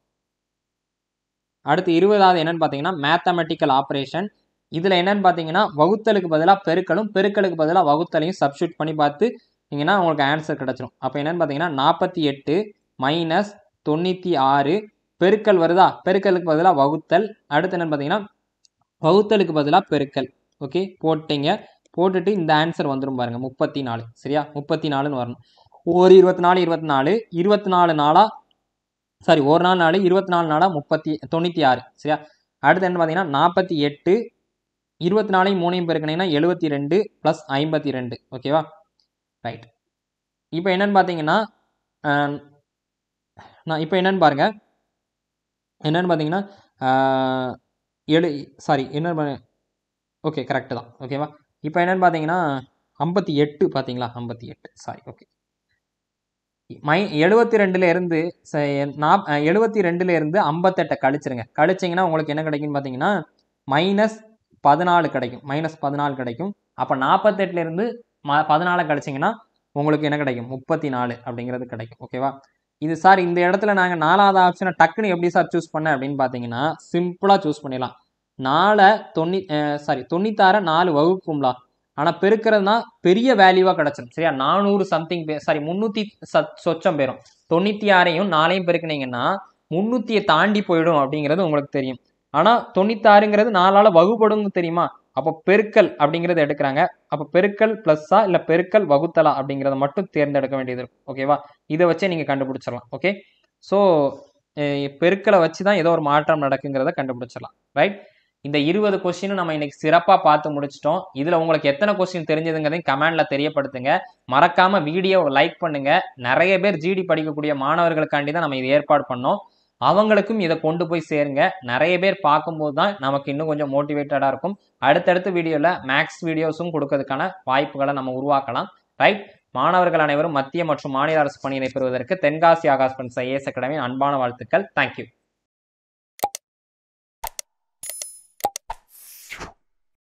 Speaker 1: அடுத்து இருபதாவது என்னென்னு பார்த்தீங்கன்னா மேத்தமெட்டிக்கல் ஆப்ரேஷன் இதில் என்னென்னு பார்த்தீங்கன்னா வகுத்தலுக்கு பதிலாக பெருக்கலும் பெருக்கலுக்கு பதிலாக வகுத்தலையும் சப்ஸ்டியூட் பண்ணி பார்த்து பார்த்தீங்கன்னா உங்களுக்கு ஆன்சர் கிடச்சிரும் அப்போ என்னென்னு பார்த்தீங்கன்னா நாற்பத்தி எட்டு மைனஸ் தொண்ணூற்றி ஆறு பெருக்கல் வருதா பெருக்கலுக்கு பதிலாக வகுத்தல் அடுத்து என்னென்னு பார்த்தீங்கன்னா வகுத்தலுக்கு பதிலாக பெருக்கல் ஓகே போட்டிங்க போட்டுட்டு இந்த ஆன்சர் வந்துடும் பாருங்கள் முப்பத்தி நாலு சரியா முப்பத்தி நாலுன்னு வரணும் ஒரு இருபத்தி நாலு இருபத்தி நாலு இருபத்தி நாலு நாளாக சாரி ஒரு நாள் நாள் இருபத்தி நாலு நாளாக முப்பத்தி தொண்ணூற்றி ஆறு சரியா அடுத்து என்ன பார்த்தீங்கன்னா நாற்பத்தி எட்டு இருபத்தி நாலையும் மூணையும் பெருக்கினீங்கன்னா எழுபத்தி ரெண்டு ப்ளஸ் ஐம்பத்தி ரெண்டு ஓகேவா ரைட் இப்போ என்னென்னு பார்த்தீங்கன்னா நான் இப்போ என்னென்னு பாருங்கள் என்னென்னு பார்த்தீங்கன்னா எழு சாரி என்னென்னு பாருங்கள் ஓகே கரெக்டு தான் ஓகேவா இப்போ என்னென்னு பார்த்தீங்கன்னா ஐம்பத்தி எட்டு பார்த்தீங்களா ஐம்பத்தி எட்டு சாரி ஓகே மை எழுபத்தி ரெண்டுலேருந்து நாப் எழுபத்தி ரெண்டுலேருந்து ஐம்பத்தெட்டை கழிச்சிருங்க கழிச்சிங்கன்னா உங்களுக்கு என்ன கிடைக்குன்னு பார்த்தீங்கன்னா மைனஸ் பதினாலு கிடைக்கும் மைனஸ் பதினாலு கிடைக்கும் அப்போ நாற்பத்தெட்டுலேருந்து ம பதினாலு கிடைச்சிங்கன்னா உங்களுக்கு என்ன கிடைக்கும் முப்பத்தி நாலு அப்படிங்கிறது கிடைக்கும் ஓகேவா இது சார் இந்த இடத்துல நாங்கள் நாலாவது ஆப்ஷனை டக்குன்னு எப்படி சார் சூஸ் பண்ண அப்படின்னு பார்த்தீங்கன்னா சிம்பிளாக சூஸ் பண்ணிடலாம் நாலை தொண்ணி சாரி தொண்ணூத்தாறு நாலு வகுக்கும்லா ஆனால் பெருக்கிறதுனா பெரிய வேல்யூவாக கிடச்சிடும் சரியா நானூறு சம்திங் பே சாரி முந்நூற்றி சத் சொச்சம் பேரும் தொண்ணூற்றி ஆறையும் நாலையும் பெருக்கினீங்கன்னா முந்நூற்றியை தாண்டி போயிடும் அப்படிங்கிறது உங்களுக்கு தெரியும் ஆனால் தொண்ணூத்தாறுங்கிறது நாலால் வகுப்படும் தெரியுமா அப்போ பெருக்கல் அப்படிங்கிறத எடுக்கிறாங்க அப்போ பெருக்கல் ப்ளஸ்ஸா இல்லை பெருக்கல் வகுத்தலா அப்படிங்கிறத மட்டும் தேர்ந்தெடுக்க வேண்டியது இருக்கும் ஓகேவா இதை வச்சே நீங்கள் கண்டுபிடிச்சிடலாம் ஓகே ஸோ பெருக்களை வச்சு தான் ஏதோ ஒரு மாற்றம் நடக்குங்கிறத கண்டுபிடிச்சிடலாம் ரைட் இந்த இருபது கொஸ்டினும் நம்ம இன்னைக்கு சிறப்பாக பார்த்து முடிச்சிட்டோம் இதில் உங்களுக்கு எத்தனை கொஸ்டின் தெரிஞ்சதுங்கிறதையும் கமெண்டில் தெரியப்படுத்துங்க மறக்காமல் வீடியோ லைக் பண்ணுங்கள் நிறைய பேர் ஜிடி படிக்கக்கூடிய மாணவர்களுக்காண்டி தான் நம்ம இது ஏற்பாடு பண்ணோம் அவங்களுக்கும் இதை கொண்டு போய் சேருங்க நிறைய பேர் பார்க்கும்போது தான் நமக்கு இன்னும் கொஞ்சம் மோட்டிவேட்டடாக இருக்கும் அடுத்தடுத்த வீடியோவில் மேக்ஸ் வீடியோஸும் கொடுக்கறதுக்கான வாய்ப்புகளை நம்ம உருவாக்கலாம் ரைட் மாணவர்கள் அனைவரும் மத்திய மற்றும் மாநில அரசு பணியினை பெறுவதற்கு தென்காசி ஆகாஷ் பன்சா ஏஎஸ் அகாடமி அன்பான வாழ்த்துக்கள் தேங்க்யூ